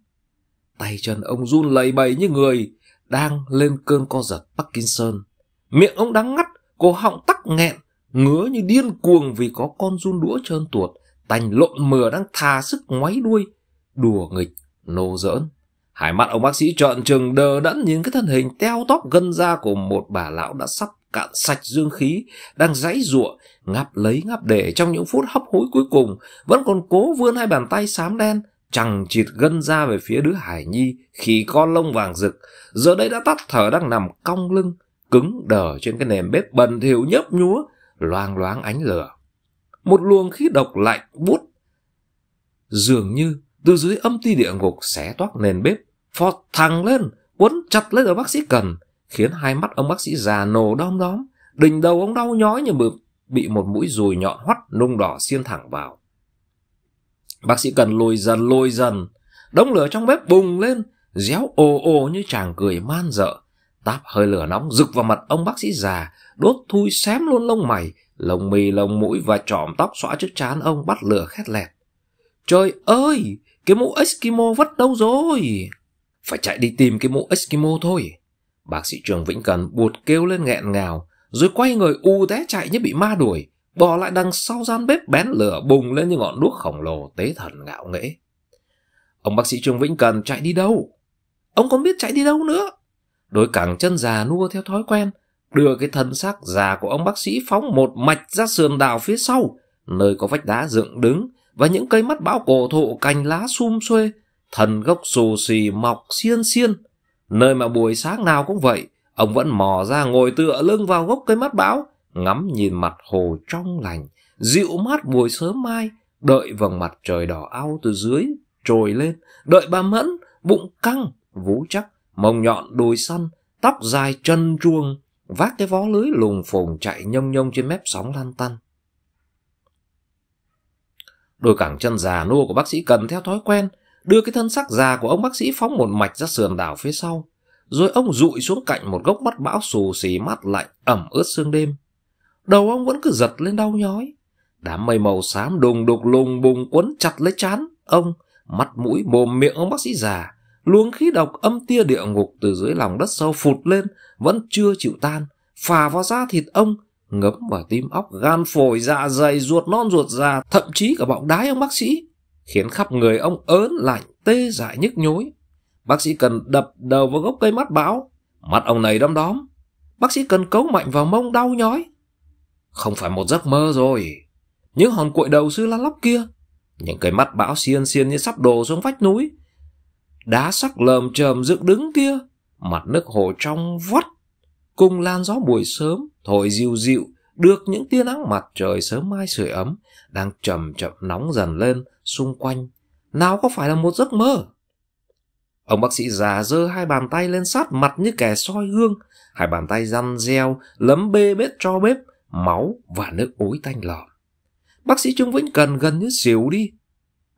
Tay chân ông run lầy bầy như người đang lên cơn co giật Parkinson. Miệng ông đắng ngắt, cổ họng tắc nghẹn, ngứa như điên cuồng vì có con run đũa trơn tuột, tành lộn mửa đang thà sức ngoáy đuôi, đùa nghịch, nô giỡn. Hai mắt ông bác sĩ trợn trừng đờ đẫn nhìn cái thân hình teo tóp gân da của một bà lão đã sắp cạn sạch dương khí, đang giãy giụa, ngáp lấy ngáp để trong những phút hấp hối cuối cùng, vẫn còn cố vươn hai bàn tay xám đen, chẳng chịt gân ra về phía đứa hải nhi khi con lông vàng rực, giờ đây đã tắt thở đang nằm cong lưng, cứng đờ trên cái nền bếp bần thiểu nhấp nhúa, loang loáng ánh lửa. Một luồng khí độc lạnh bút, dường như từ dưới âm ti địa ngục xé toác nền bếp phọt thẳng lên, quấn chặt lấy rồi bác sĩ cần, khiến hai mắt ông bác sĩ già nổ đom đóm, đỉnh đầu ông đau nhói như bị một mũi dùi nhọn hoắt nung đỏ xiên thẳng vào. Bác sĩ cần lùi dần lùi dần, đống lửa trong bếp bùng lên, réo ồ ồ như chàng cười man dợ. Táp hơi lửa nóng rực vào mặt ông bác sĩ già, đốt thui xém luôn lông mày, lông mì, lông mũi và trọm tóc xõa trước chán ông bắt lửa khét lẹt. Trời ơi, cái mũ Eskimo vất đâu rồi? Phải chạy đi tìm cái mũ Eskimo thôi. Bác sĩ Trường Vĩnh Cần buột kêu lên nghẹn ngào, rồi quay người u té chạy như bị ma đuổi, bỏ lại đằng sau gian bếp bén lửa bùng lên như ngọn đuốc khổng lồ tế thần ngạo nghễ. Ông bác sĩ Trương Vĩnh Cần chạy đi đâu? Ông còn biết chạy đi đâu nữa? Đôi cẳng chân già nua theo thói quen, đưa cái thân xác già của ông bác sĩ phóng một mạch ra sườn đào phía sau, nơi có vách đá dựng đứng và những cây mắt bão cổ thụ cành lá sum xuê thân gốc xù xì mọc xiên xiên, nơi mà buổi sáng nào cũng vậy, ông vẫn mò ra ngồi tựa lưng vào gốc cây mắt bão, ngắm nhìn mặt hồ trong lành, dịu mát buổi sớm mai, đợi vầng mặt trời đỏ ao từ dưới trồi lên, đợi bà mẫn, bụng căng, vú chắc, mông nhọn đùi săn, tóc dài chân chuông, vác cái vó lưới lùng phùng chạy nhông nhông trên mép sóng lan tăn. Đôi cẳng chân già nua của bác sĩ cần theo thói quen, đưa cái thân xác già của ông bác sĩ phóng một mạch ra sườn đảo phía sau rồi ông rụi xuống cạnh một gốc mắt bão xù xì mắt lạnh ẩm ướt sương đêm đầu ông vẫn cứ giật lên đau nhói đám mây màu xám đùng đục lùng bùng quấn chặt lấy chán ông mắt mũi mồm miệng ông bác sĩ già luống khí độc âm tia địa ngục từ dưới lòng đất sâu phụt lên vẫn chưa chịu tan phà vào da thịt ông ngấm vào tim óc gan phổi dạ dày ruột non ruột già thậm chí cả bọng đái ông bác sĩ khiến khắp người ông ớn lạnh, tê dại nhức nhối. Bác sĩ cần đập đầu vào gốc cây mắt bão, mặt ông này đom đóm. Bác sĩ cần cấu mạnh vào mông đau nhói. Không phải một giấc mơ rồi. Những hòn cuội đầu sư la lóc kia, những cây mắt bão xiên xiên như sắp đổ xuống vách núi. Đá sắc lờm trầm dựng đứng kia, mặt nước hồ trong vắt. Cùng lan gió buổi sớm, thổi dịu dịu, được những tia nắng mặt trời sớm mai sưởi ấm, đang chậm chậm nóng dần lên, xung quanh nào có phải là một giấc mơ ông bác sĩ già giơ hai bàn tay lên sát mặt như kẻ soi gương hai bàn tay răn reo lấm bê bết cho bếp máu và nước ối tanh lò bác sĩ trương vĩnh cần gần như xỉu đi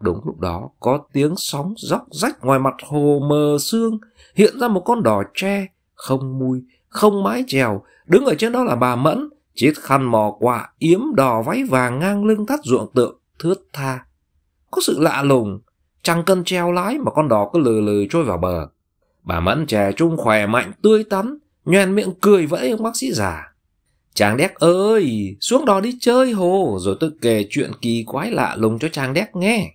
đúng lúc đó có tiếng sóng róc rách ngoài mặt hồ mờ sương hiện ra một con đỏ tre không mùi không mái chèo đứng ở trên đó là bà mẫn chiếc khăn mò quạ yếm đỏ váy vàng ngang lưng thắt ruộng tượng thướt tha có sự lạ lùng chẳng cần treo lái mà con đò cứ lừ lừ trôi vào bờ bà mẫn trẻ trung khỏe mạnh tươi tắn nhoen miệng cười vẫy ông bác sĩ già chàng đét ơi xuống đò đi chơi hồ rồi tôi kể chuyện kỳ quái lạ lùng cho chàng đét nghe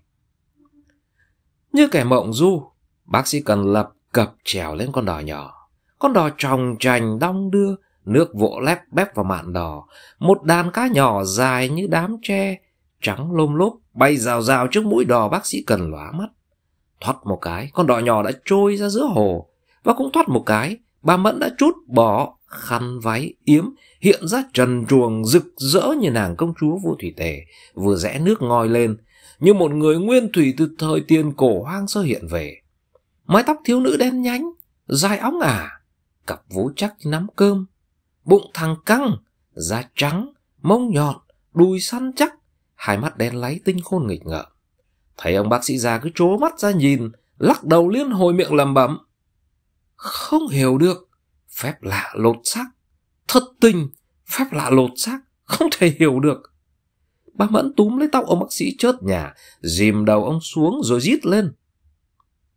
như kẻ mộng du bác sĩ cần lập cập trèo lên con đò nhỏ con đò tròng trành đong đưa nước vỗ lép bép vào mạn đò một đàn cá nhỏ dài như đám tre trắng lôm lốp bay rào rào trước mũi đò bác sĩ cần lóa mắt thoát một cái con đò nhỏ đã trôi ra giữa hồ và cũng thoát một cái bà mẫn đã trút bỏ khăn váy yếm hiện ra trần truồng rực rỡ như nàng công chúa vua thủy tề vừa rẽ nước ngòi lên như một người nguyên thủy từ thời tiền cổ hoang sơ hiện về mái tóc thiếu nữ đen nhánh dài óng ả cặp vú chắc như nắm cơm bụng thằng căng da trắng mông nhọn đùi săn chắc hai mắt đen láy tinh khôn nghịch ngợm. Thấy ông bác sĩ già cứ trố mắt ra nhìn, lắc đầu liên hồi miệng lầm bẩm. Không hiểu được, phép lạ lột xác. Thật tình, phép lạ lột xác, không thể hiểu được. Bà Mẫn túm lấy tóc ông bác sĩ chớt nhà, dìm đầu ông xuống rồi rít lên.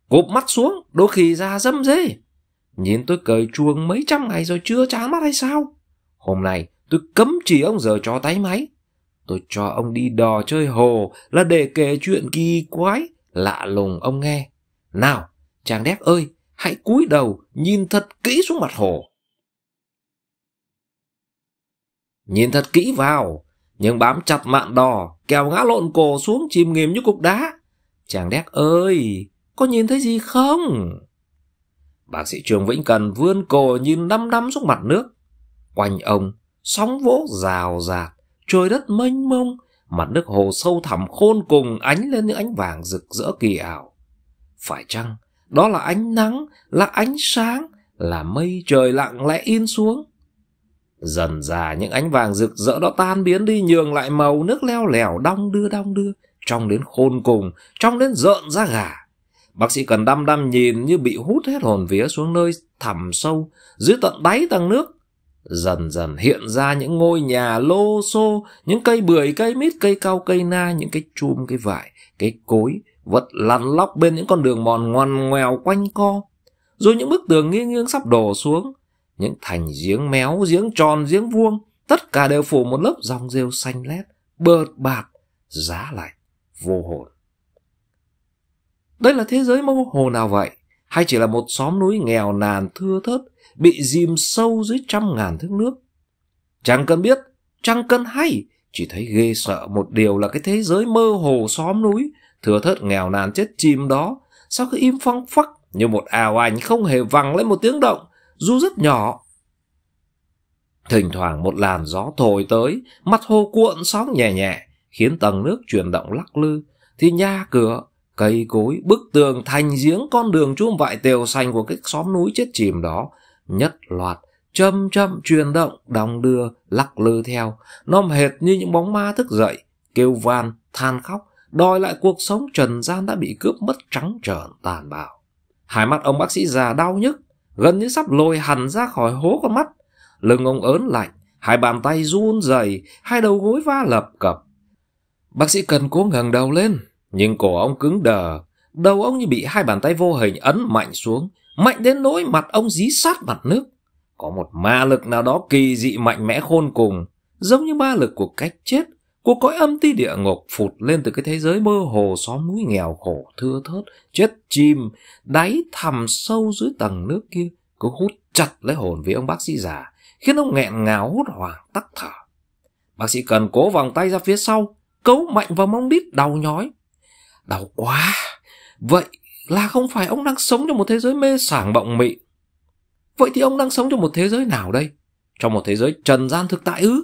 Cụp mắt xuống, đôi khi ra dâm dê. Nhìn tôi cởi chuồng mấy trăm ngày rồi chưa chán mắt hay sao? Hôm nay tôi cấm chỉ ông giờ cho tay máy, Tôi cho ông đi đò chơi hồ là để kể chuyện kỳ quái, lạ lùng ông nghe. Nào, chàng đét ơi, hãy cúi đầu nhìn thật kỹ xuống mặt hồ. Nhìn thật kỹ vào, nhưng bám chặt mạn đò, kèo ngã lộn cổ xuống chìm nghỉm như cục đá. Chàng đét ơi, có nhìn thấy gì không? Bác sĩ trường Vĩnh Cần vươn cổ nhìn đăm đăm xuống mặt nước. Quanh ông, sóng vỗ rào rạt trời đất mênh mông, mặt nước hồ sâu thẳm khôn cùng ánh lên những ánh vàng rực rỡ kỳ ảo. Phải chăng đó là ánh nắng, là ánh sáng, là mây trời lặng lẽ in xuống? Dần dà những ánh vàng rực rỡ đó tan biến đi nhường lại màu nước leo lẻo đong đưa đong đưa, trong đến khôn cùng, trong đến rợn ra gà. Bác sĩ cần đăm đăm nhìn như bị hút hết hồn vía xuống nơi thẳm sâu, dưới tận đáy tầng nước dần dần hiện ra những ngôi nhà lô xô những cây bưởi cây mít cây cao cây na những cái chum cái vải cái cối vật lăn lóc bên những con đường mòn ngoằn ngoèo quanh co rồi những bức tường nghiêng nghiêng sắp đổ xuống những thành giếng méo giếng tròn giếng vuông tất cả đều phủ một lớp dòng rêu xanh lét bợt bạc giá lạnh vô hồn đây là thế giới mơ hồ nào vậy hay chỉ là một xóm núi nghèo nàn thưa thớt bị dìm sâu dưới trăm ngàn thước nước. Chẳng cần biết, chẳng cần hay, chỉ thấy ghê sợ một điều là cái thế giới mơ hồ xóm núi, thừa thớt nghèo nàn chết chìm đó, sao cứ im phăng phắc như một ảo ảnh không hề văng lên một tiếng động, dù rất nhỏ. Thỉnh thoảng một làn gió thổi tới, mặt hồ cuộn sóng nhẹ nhẹ, khiến tầng nước chuyển động lắc lư, thì nhà cửa, cây cối, bức tường, thành giếng con đường chuông vại tều xanh của cái xóm núi chết chìm đó nhất loạt chậm chậm chuyển động đong đưa lắc lư theo nó hệt như những bóng ma thức dậy kêu van than khóc đòi lại cuộc sống trần gian đã bị cướp mất trắng trợn tàn bạo hai mắt ông bác sĩ già đau nhức gần như sắp lôi hẳn ra khỏi hố con mắt lưng ông ớn lạnh hai bàn tay run rẩy hai đầu gối va lập cập bác sĩ cần cố ngẩng đầu lên nhưng cổ ông cứng đờ đầu ông như bị hai bàn tay vô hình ấn mạnh xuống mạnh đến nỗi mặt ông dí sát mặt nước. Có một ma lực nào đó kỳ dị mạnh mẽ khôn cùng, giống như ma lực của cách chết, của cõi âm ti địa ngục phụt lên từ cái thế giới mơ hồ xóm núi nghèo khổ thưa thớt, chết chim, đáy thầm sâu dưới tầng nước kia, cứ hút chặt lấy hồn vì ông bác sĩ già, khiến ông nghẹn ngào hốt hoảng tắc thở. Bác sĩ cần cố vòng tay ra phía sau, cấu mạnh vào mong đít đau nhói. Đau quá! Vậy là không phải ông đang sống trong một thế giới mê sảng bộng mị. Vậy thì ông đang sống trong một thế giới nào đây? Trong một thế giới trần gian thực tại ư?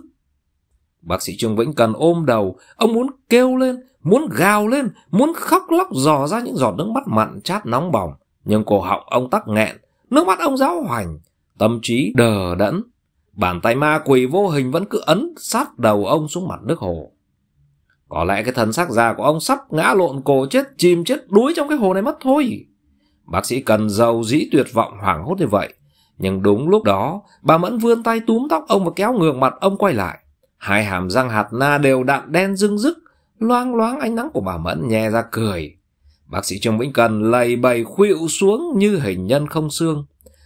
Bác sĩ Trương Vĩnh Cần ôm đầu, ông muốn kêu lên, muốn gào lên, muốn khóc lóc dò ra những giọt nước mắt mặn chát nóng bỏng. Nhưng cổ họng ông tắc nghẹn, nước mắt ông giáo hoành, tâm trí đờ đẫn. Bàn tay ma quỷ vô hình vẫn cứ ấn sát đầu ông xuống mặt nước hồ. Có lẽ cái thần xác già của ông sắp ngã lộn cổ chết chìm chết đuối trong cái hồ này mất thôi. Bác sĩ cần giàu dĩ tuyệt vọng hoảng hốt như vậy. Nhưng đúng lúc đó, bà Mẫn vươn tay túm tóc ông và kéo ngược mặt ông quay lại. Hai hàm răng hạt na đều đạn đen rưng rức, loang loáng ánh nắng của bà Mẫn nhè ra cười. Bác sĩ Trương Vĩnh Cần lầy bầy khuỵu xuống như hình nhân không xương.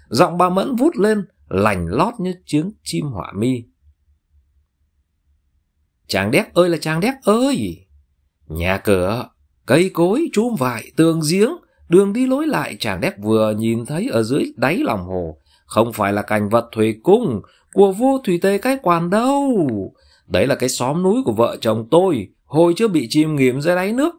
Giọng bà Mẫn vút lên, lành lót như chiếng chim hỏa mi. Chàng đét ơi là chàng đét ơi! Nhà cửa, cây cối, chuông vải, tường giếng, đường đi lối lại chàng đét vừa nhìn thấy ở dưới đáy lòng hồ. Không phải là cảnh vật thủy cung của vua thủy tề cái quản đâu. Đấy là cái xóm núi của vợ chồng tôi, hồi chưa bị chìm nghiệm dưới đáy nước.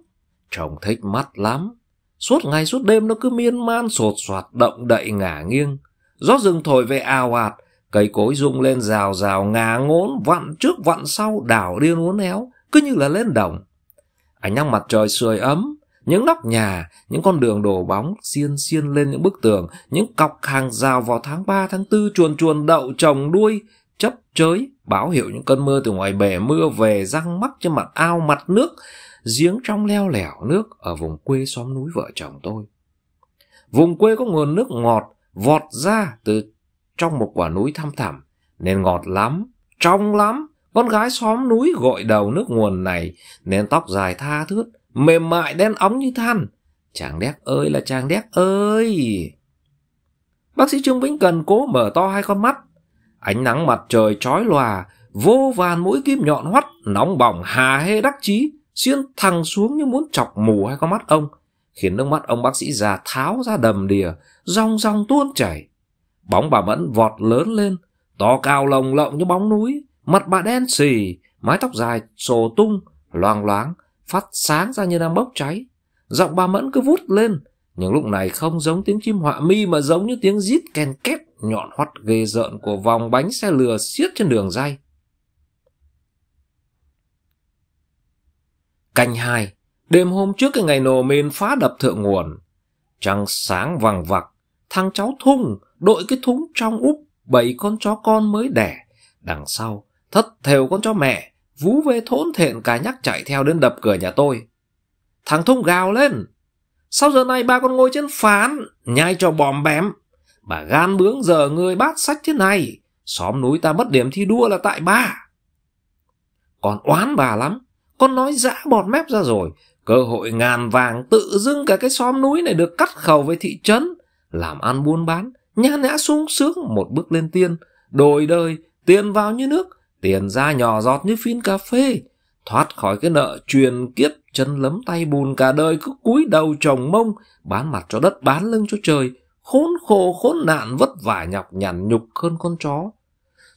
Chồng thích mắt lắm. Suốt ngày suốt đêm nó cứ miên man sột soạt động đậy ngả nghiêng. Gió rừng thổi về ào ạt, Cây cối rung lên rào rào ngà ngốn, vặn trước vặn sau, đảo điên uốn éo, cứ như là lên đồng. Ánh nắng mặt trời sưởi ấm, những nóc nhà, những con đường đổ bóng xiên xiên lên những bức tường, những cọc hàng rào vào tháng 3, tháng 4 chuồn chuồn đậu trồng đuôi, chấp chới, báo hiệu những cơn mưa từ ngoài bể mưa về răng mắc trên mặt ao mặt nước, giếng trong leo lẻo nước ở vùng quê xóm núi vợ chồng tôi. Vùng quê có nguồn nước ngọt vọt ra từ trong một quả núi thăm thẳm, nên ngọt lắm, trong lắm. Con gái xóm núi gội đầu nước nguồn này, nên tóc dài tha thướt, mềm mại đen óng như than. Chàng đét ơi là chàng đét ơi! Bác sĩ Trương Vĩnh Cần cố mở to hai con mắt. Ánh nắng mặt trời trói lòa, vô vàn mũi kim nhọn hoắt, nóng bỏng hà hê đắc chí, xuyên thẳng xuống như muốn chọc mù hai con mắt ông, khiến nước mắt ông bác sĩ già tháo ra đầm đìa, rong rong tuôn chảy. Bóng bà Mẫn vọt lớn lên, to cao lồng lộng như bóng núi, mặt bà đen xì, mái tóc dài sổ tung, loang loáng, phát sáng ra như đang bốc cháy. Giọng bà Mẫn cứ vút lên, nhưng lúc này không giống tiếng chim họa mi mà giống như tiếng rít ken két nhọn hoắt ghê rợn của vòng bánh xe lừa xiết trên đường dây. Canh hai, đêm hôm trước cái ngày nổ mìn phá đập thượng nguồn. Trăng sáng vàng vặc, thằng cháu thung, đội cái thúng trong úp bảy con chó con mới đẻ đằng sau thất thều con chó mẹ vú về thốn thện cả nhắc chạy theo đến đập cửa nhà tôi thằng thúng gào lên sau giờ này ba con ngồi trên phán nhai cho bòm bém bà gan bướng giờ người bát sách thế này xóm núi ta mất điểm thi đua là tại ba con oán bà lắm con nói dã bọt mép ra rồi cơ hội ngàn vàng tự dưng cả cái xóm núi này được cắt khẩu về thị trấn làm ăn buôn bán nhã nhã sung sướng một bước lên tiên đổi đời tiền vào như nước tiền ra nhỏ giọt như phin cà phê thoát khỏi cái nợ truyền kiếp chân lấm tay bùn cả đời cứ cúi đầu trồng mông bán mặt cho đất bán lưng cho trời khốn khổ khốn nạn vất vả nhọc nhằn nhục hơn con chó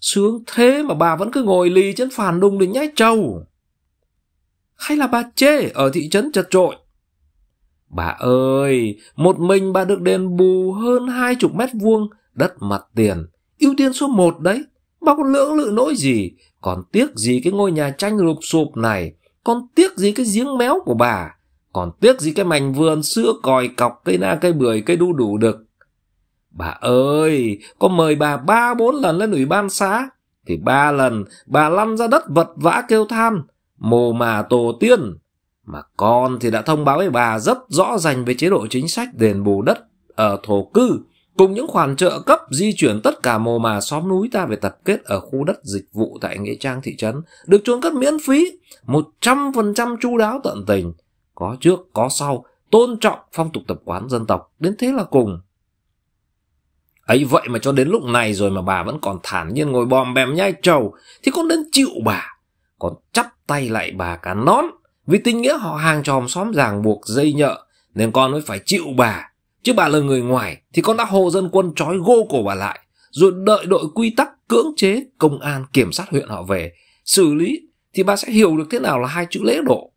sướng thế mà bà vẫn cứ ngồi lì trên phản đùng để nhái trầu hay là bà chê ở thị trấn chật trội Bà ơi, một mình bà được đền bù hơn hai chục mét vuông, đất mặt tiền, ưu tiên số một đấy. Bà còn lưỡng lự nỗi gì, còn tiếc gì cái ngôi nhà tranh lụp sụp này, còn tiếc gì cái giếng méo của bà, còn tiếc gì cái mảnh vườn xưa còi cọc cây na cây bưởi cây đu đủ được Bà ơi, có mời bà ba bốn lần lên ủy ban xã, thì ba lần bà lăn ra đất vật vã kêu than, mồ mà tổ tiên, mà con thì đã thông báo với bà rất rõ ràng về chế độ chính sách đền bù đất ở thổ cư, cùng những khoản trợ cấp di chuyển tất cả mồ mà xóm núi ta về tập kết ở khu đất dịch vụ tại nghĩa Trang thị trấn, được trôn cất miễn phí, một trăm phần trăm chu đáo tận tình, có trước có sau, tôn trọng phong tục tập quán dân tộc, đến thế là cùng. Ấy vậy mà cho đến lúc này rồi mà bà vẫn còn thản nhiên ngồi bòm bèm nhai trầu, thì con đến chịu bà, còn chắp tay lại bà cả nón. Vì tình nghĩa họ hàng cho xóm ràng buộc dây nhợ nên con mới phải chịu bà. Chứ bà là người ngoài thì con đã hồ dân quân trói gô cổ bà lại rồi đợi đội quy tắc cưỡng chế công an kiểm sát huyện họ về xử lý thì bà sẽ hiểu được thế nào là hai chữ lễ độ.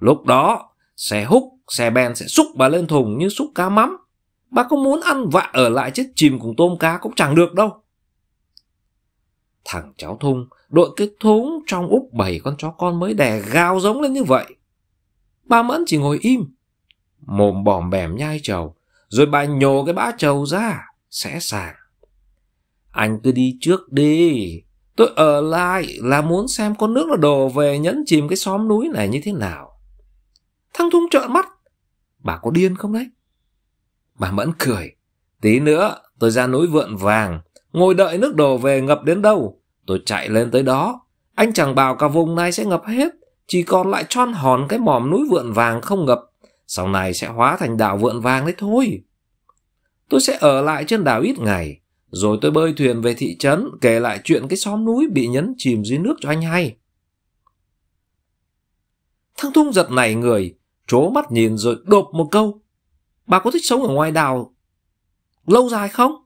Lúc đó xe húc, xe ben sẽ xúc bà lên thùng như xúc cá mắm. Bà có muốn ăn vạ ở lại chết chìm cùng tôm cá cũng chẳng được đâu. Thằng cháu Thung đội cái thúng trong úp bảy con chó con mới đẻ gào giống lên như vậy. Bà Mẫn chỉ ngồi im, mồm bỏm bẻm nhai trầu, rồi bà nhổ cái bã trầu ra, sẽ sàng. Anh cứ đi trước đi, tôi ở lại là muốn xem con nước nó đổ về nhẫn chìm cái xóm núi này như thế nào. Thằng Thung trợn mắt, bà có điên không đấy? Bà Mẫn cười, tí nữa tôi ra núi vượn vàng, ngồi đợi nước đổ về ngập đến đâu tôi chạy lên tới đó anh chẳng bảo cả vùng này sẽ ngập hết chỉ còn lại tròn hòn cái mỏm núi vượn vàng không ngập sau này sẽ hóa thành đảo vượn vàng đấy thôi tôi sẽ ở lại trên đảo ít ngày rồi tôi bơi thuyền về thị trấn kể lại chuyện cái xóm núi bị nhấn chìm dưới nước cho anh hay thằng thung giật này người trố mắt nhìn rồi đột một câu bà có thích sống ở ngoài đảo lâu dài không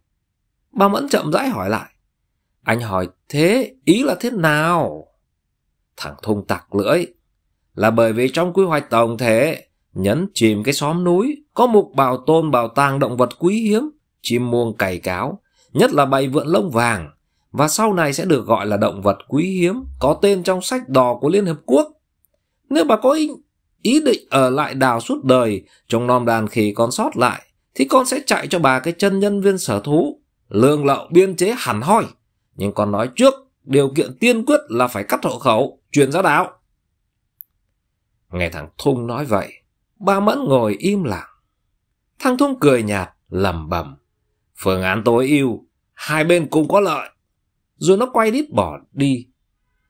Bà Mẫn chậm rãi hỏi lại. Anh hỏi thế ý là thế nào? Thằng thung tặc lưỡi. Là bởi vì trong quy hoạch tổng thể, nhấn chìm cái xóm núi, có mục bảo tồn bảo tàng động vật quý hiếm, chim muông cày cáo, nhất là bầy vượn lông vàng, và sau này sẽ được gọi là động vật quý hiếm, có tên trong sách đỏ của Liên Hợp Quốc. Nếu bà có ý, ý định ở lại đào suốt đời, trong non đàn khi còn sót lại, thì con sẽ chạy cho bà cái chân nhân viên sở thú lương lậu biên chế hẳn hoi, nhưng còn nói trước điều kiện tiên quyết là phải cắt hộ khẩu, chuyển ra đảo Nghe thằng Thung nói vậy, ba Mẫn ngồi im lặng. Thằng Thung cười nhạt, lẩm bẩm Phương án tối ưu, hai bên cùng có lợi. Rồi nó quay đít bỏ đi.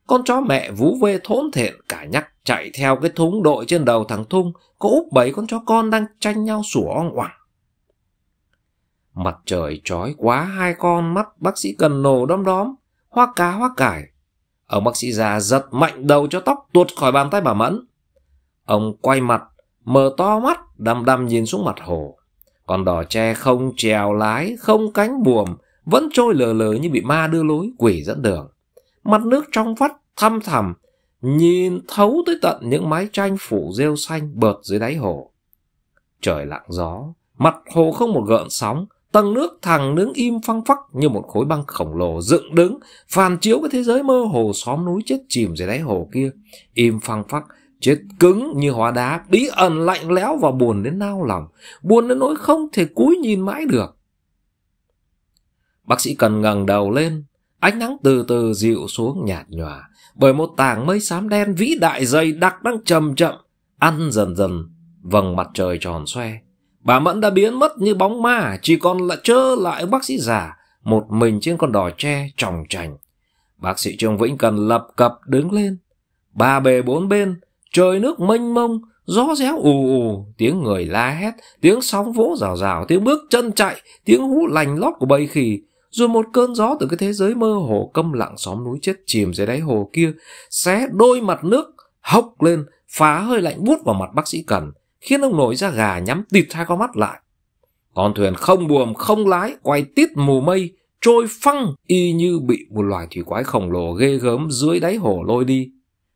Con chó mẹ vú vê thốn thện cả nhắc chạy theo cái thúng đội trên đầu thằng Thung có úp bảy con chó con đang tranh nhau sủa oang oảng. Mặt trời trói quá hai con mắt bác sĩ cần nổ đom đóm, hoa cá hoa cải. Ông bác sĩ già giật mạnh đầu cho tóc tuột khỏi bàn tay bà Mẫn. Ông quay mặt, mở to mắt, đăm đăm nhìn xuống mặt hồ. Con đò tre không trèo lái, không cánh buồm, vẫn trôi lờ lờ như bị ma đưa lối, quỷ dẫn đường. Mặt nước trong vắt, thăm thầm nhìn thấu tới tận những mái tranh phủ rêu xanh bợt dưới đáy hồ. Trời lặng gió, mặt hồ không một gợn sóng, tầng nước thẳng đứng im phăng phắc như một khối băng khổng lồ dựng đứng phản chiếu cái thế giới mơ hồ xóm núi chết chìm dưới đáy hồ kia im phăng phắc chết cứng như hóa đá bí ẩn lạnh lẽo và buồn đến nao lòng buồn đến nỗi không thể cúi nhìn mãi được bác sĩ cần ngẩng đầu lên ánh nắng từ từ dịu xuống nhạt nhòa bởi một tảng mây xám đen vĩ đại dày đặc đang chậm chậm ăn dần dần vầng mặt trời tròn xoe Bà Mẫn đã biến mất như bóng ma, chỉ còn là trơ lại bác sĩ già, một mình trên con đò tre tròng trành. Bác sĩ Trương Vĩnh Cần lập cập đứng lên. Ba bề bốn bên, trời nước mênh mông, gió réo ù ù, tiếng người la hét, tiếng sóng vỗ rào rào, tiếng bước chân chạy, tiếng hú lành lót của bầy khỉ. Rồi một cơn gió từ cái thế giới mơ hồ câm lặng xóm núi chết chìm dưới đáy hồ kia, xé đôi mặt nước, hốc lên, phá hơi lạnh bút vào mặt bác sĩ Cần khiến ông nội ra gà nhắm tịt hai con mắt lại. Con thuyền không buồm, không lái, quay tít mù mây, trôi phăng y như bị một loài thủy quái khổng lồ ghê gớm dưới đáy hồ lôi đi.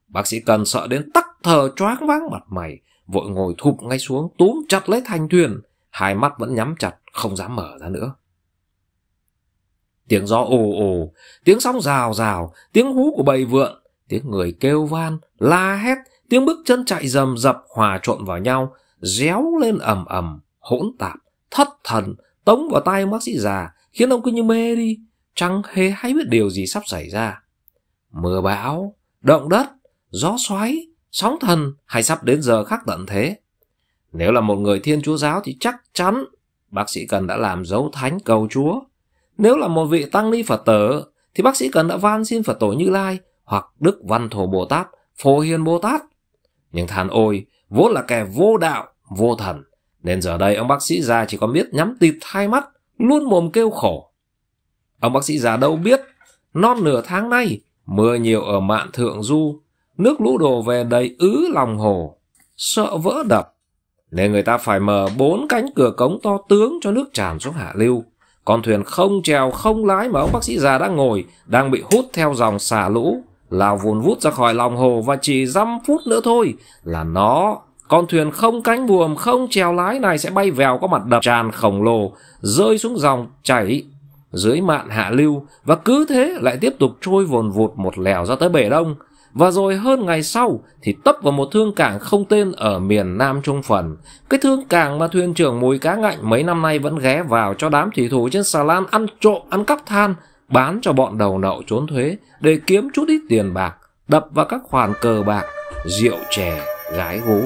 Bác sĩ cần sợ đến tắc thờ choáng váng mặt mày, vội ngồi thụp ngay xuống túm chặt lấy thanh thuyền, hai mắt vẫn nhắm chặt, không dám mở ra nữa. Tiếng gió ồ ồ, tiếng sóng rào rào, tiếng hú của bầy vượn, tiếng người kêu van, la hét tiếng bước chân chạy rầm rập hòa trộn vào nhau réo lên ầm ầm hỗn tạp thất thần tống vào tay bác sĩ già khiến ông cứ như mê đi chẳng hề hay biết điều gì sắp xảy ra mưa bão động đất gió xoáy sóng thần hay sắp đến giờ khắc tận thế nếu là một người thiên chúa giáo thì chắc chắn bác sĩ cần đã làm dấu thánh cầu chúa nếu là một vị tăng ni phật tử thì bác sĩ cần đã van xin phật tổ như lai hoặc đức văn thổ bồ tát phổ hiền bồ tát nhưng than ôi, vốn là kẻ vô đạo, vô thần, nên giờ đây ông bác sĩ già chỉ có biết nhắm tịt hai mắt, luôn mồm kêu khổ. Ông bác sĩ già đâu biết, non nửa tháng nay, mưa nhiều ở mạn thượng du, nước lũ đổ về đầy ứ lòng hồ, sợ vỡ đập. Nên người ta phải mở bốn cánh cửa cống to tướng cho nước tràn xuống hạ lưu. Con thuyền không trèo không lái mà ông bác sĩ già đang ngồi, đang bị hút theo dòng xả lũ lao vùn vút ra khỏi lòng hồ và chỉ dăm phút nữa thôi là nó con thuyền không cánh buồm không chèo lái này sẽ bay vèo qua mặt đập tràn khổng lồ rơi xuống dòng chảy dưới mạn hạ lưu và cứ thế lại tiếp tục trôi vồn vụt một lèo ra tới bể đông và rồi hơn ngày sau thì tấp vào một thương cảng không tên ở miền Nam Trung Phần. Cái thương cảng mà thuyền trưởng mùi cá ngạnh mấy năm nay vẫn ghé vào cho đám thủy thủ trên xà lan ăn trộm, ăn cắp than bán cho bọn đầu nậu trốn thuế để kiếm chút ít tiền bạc, đập vào các khoản cờ bạc, rượu chè, gái gú.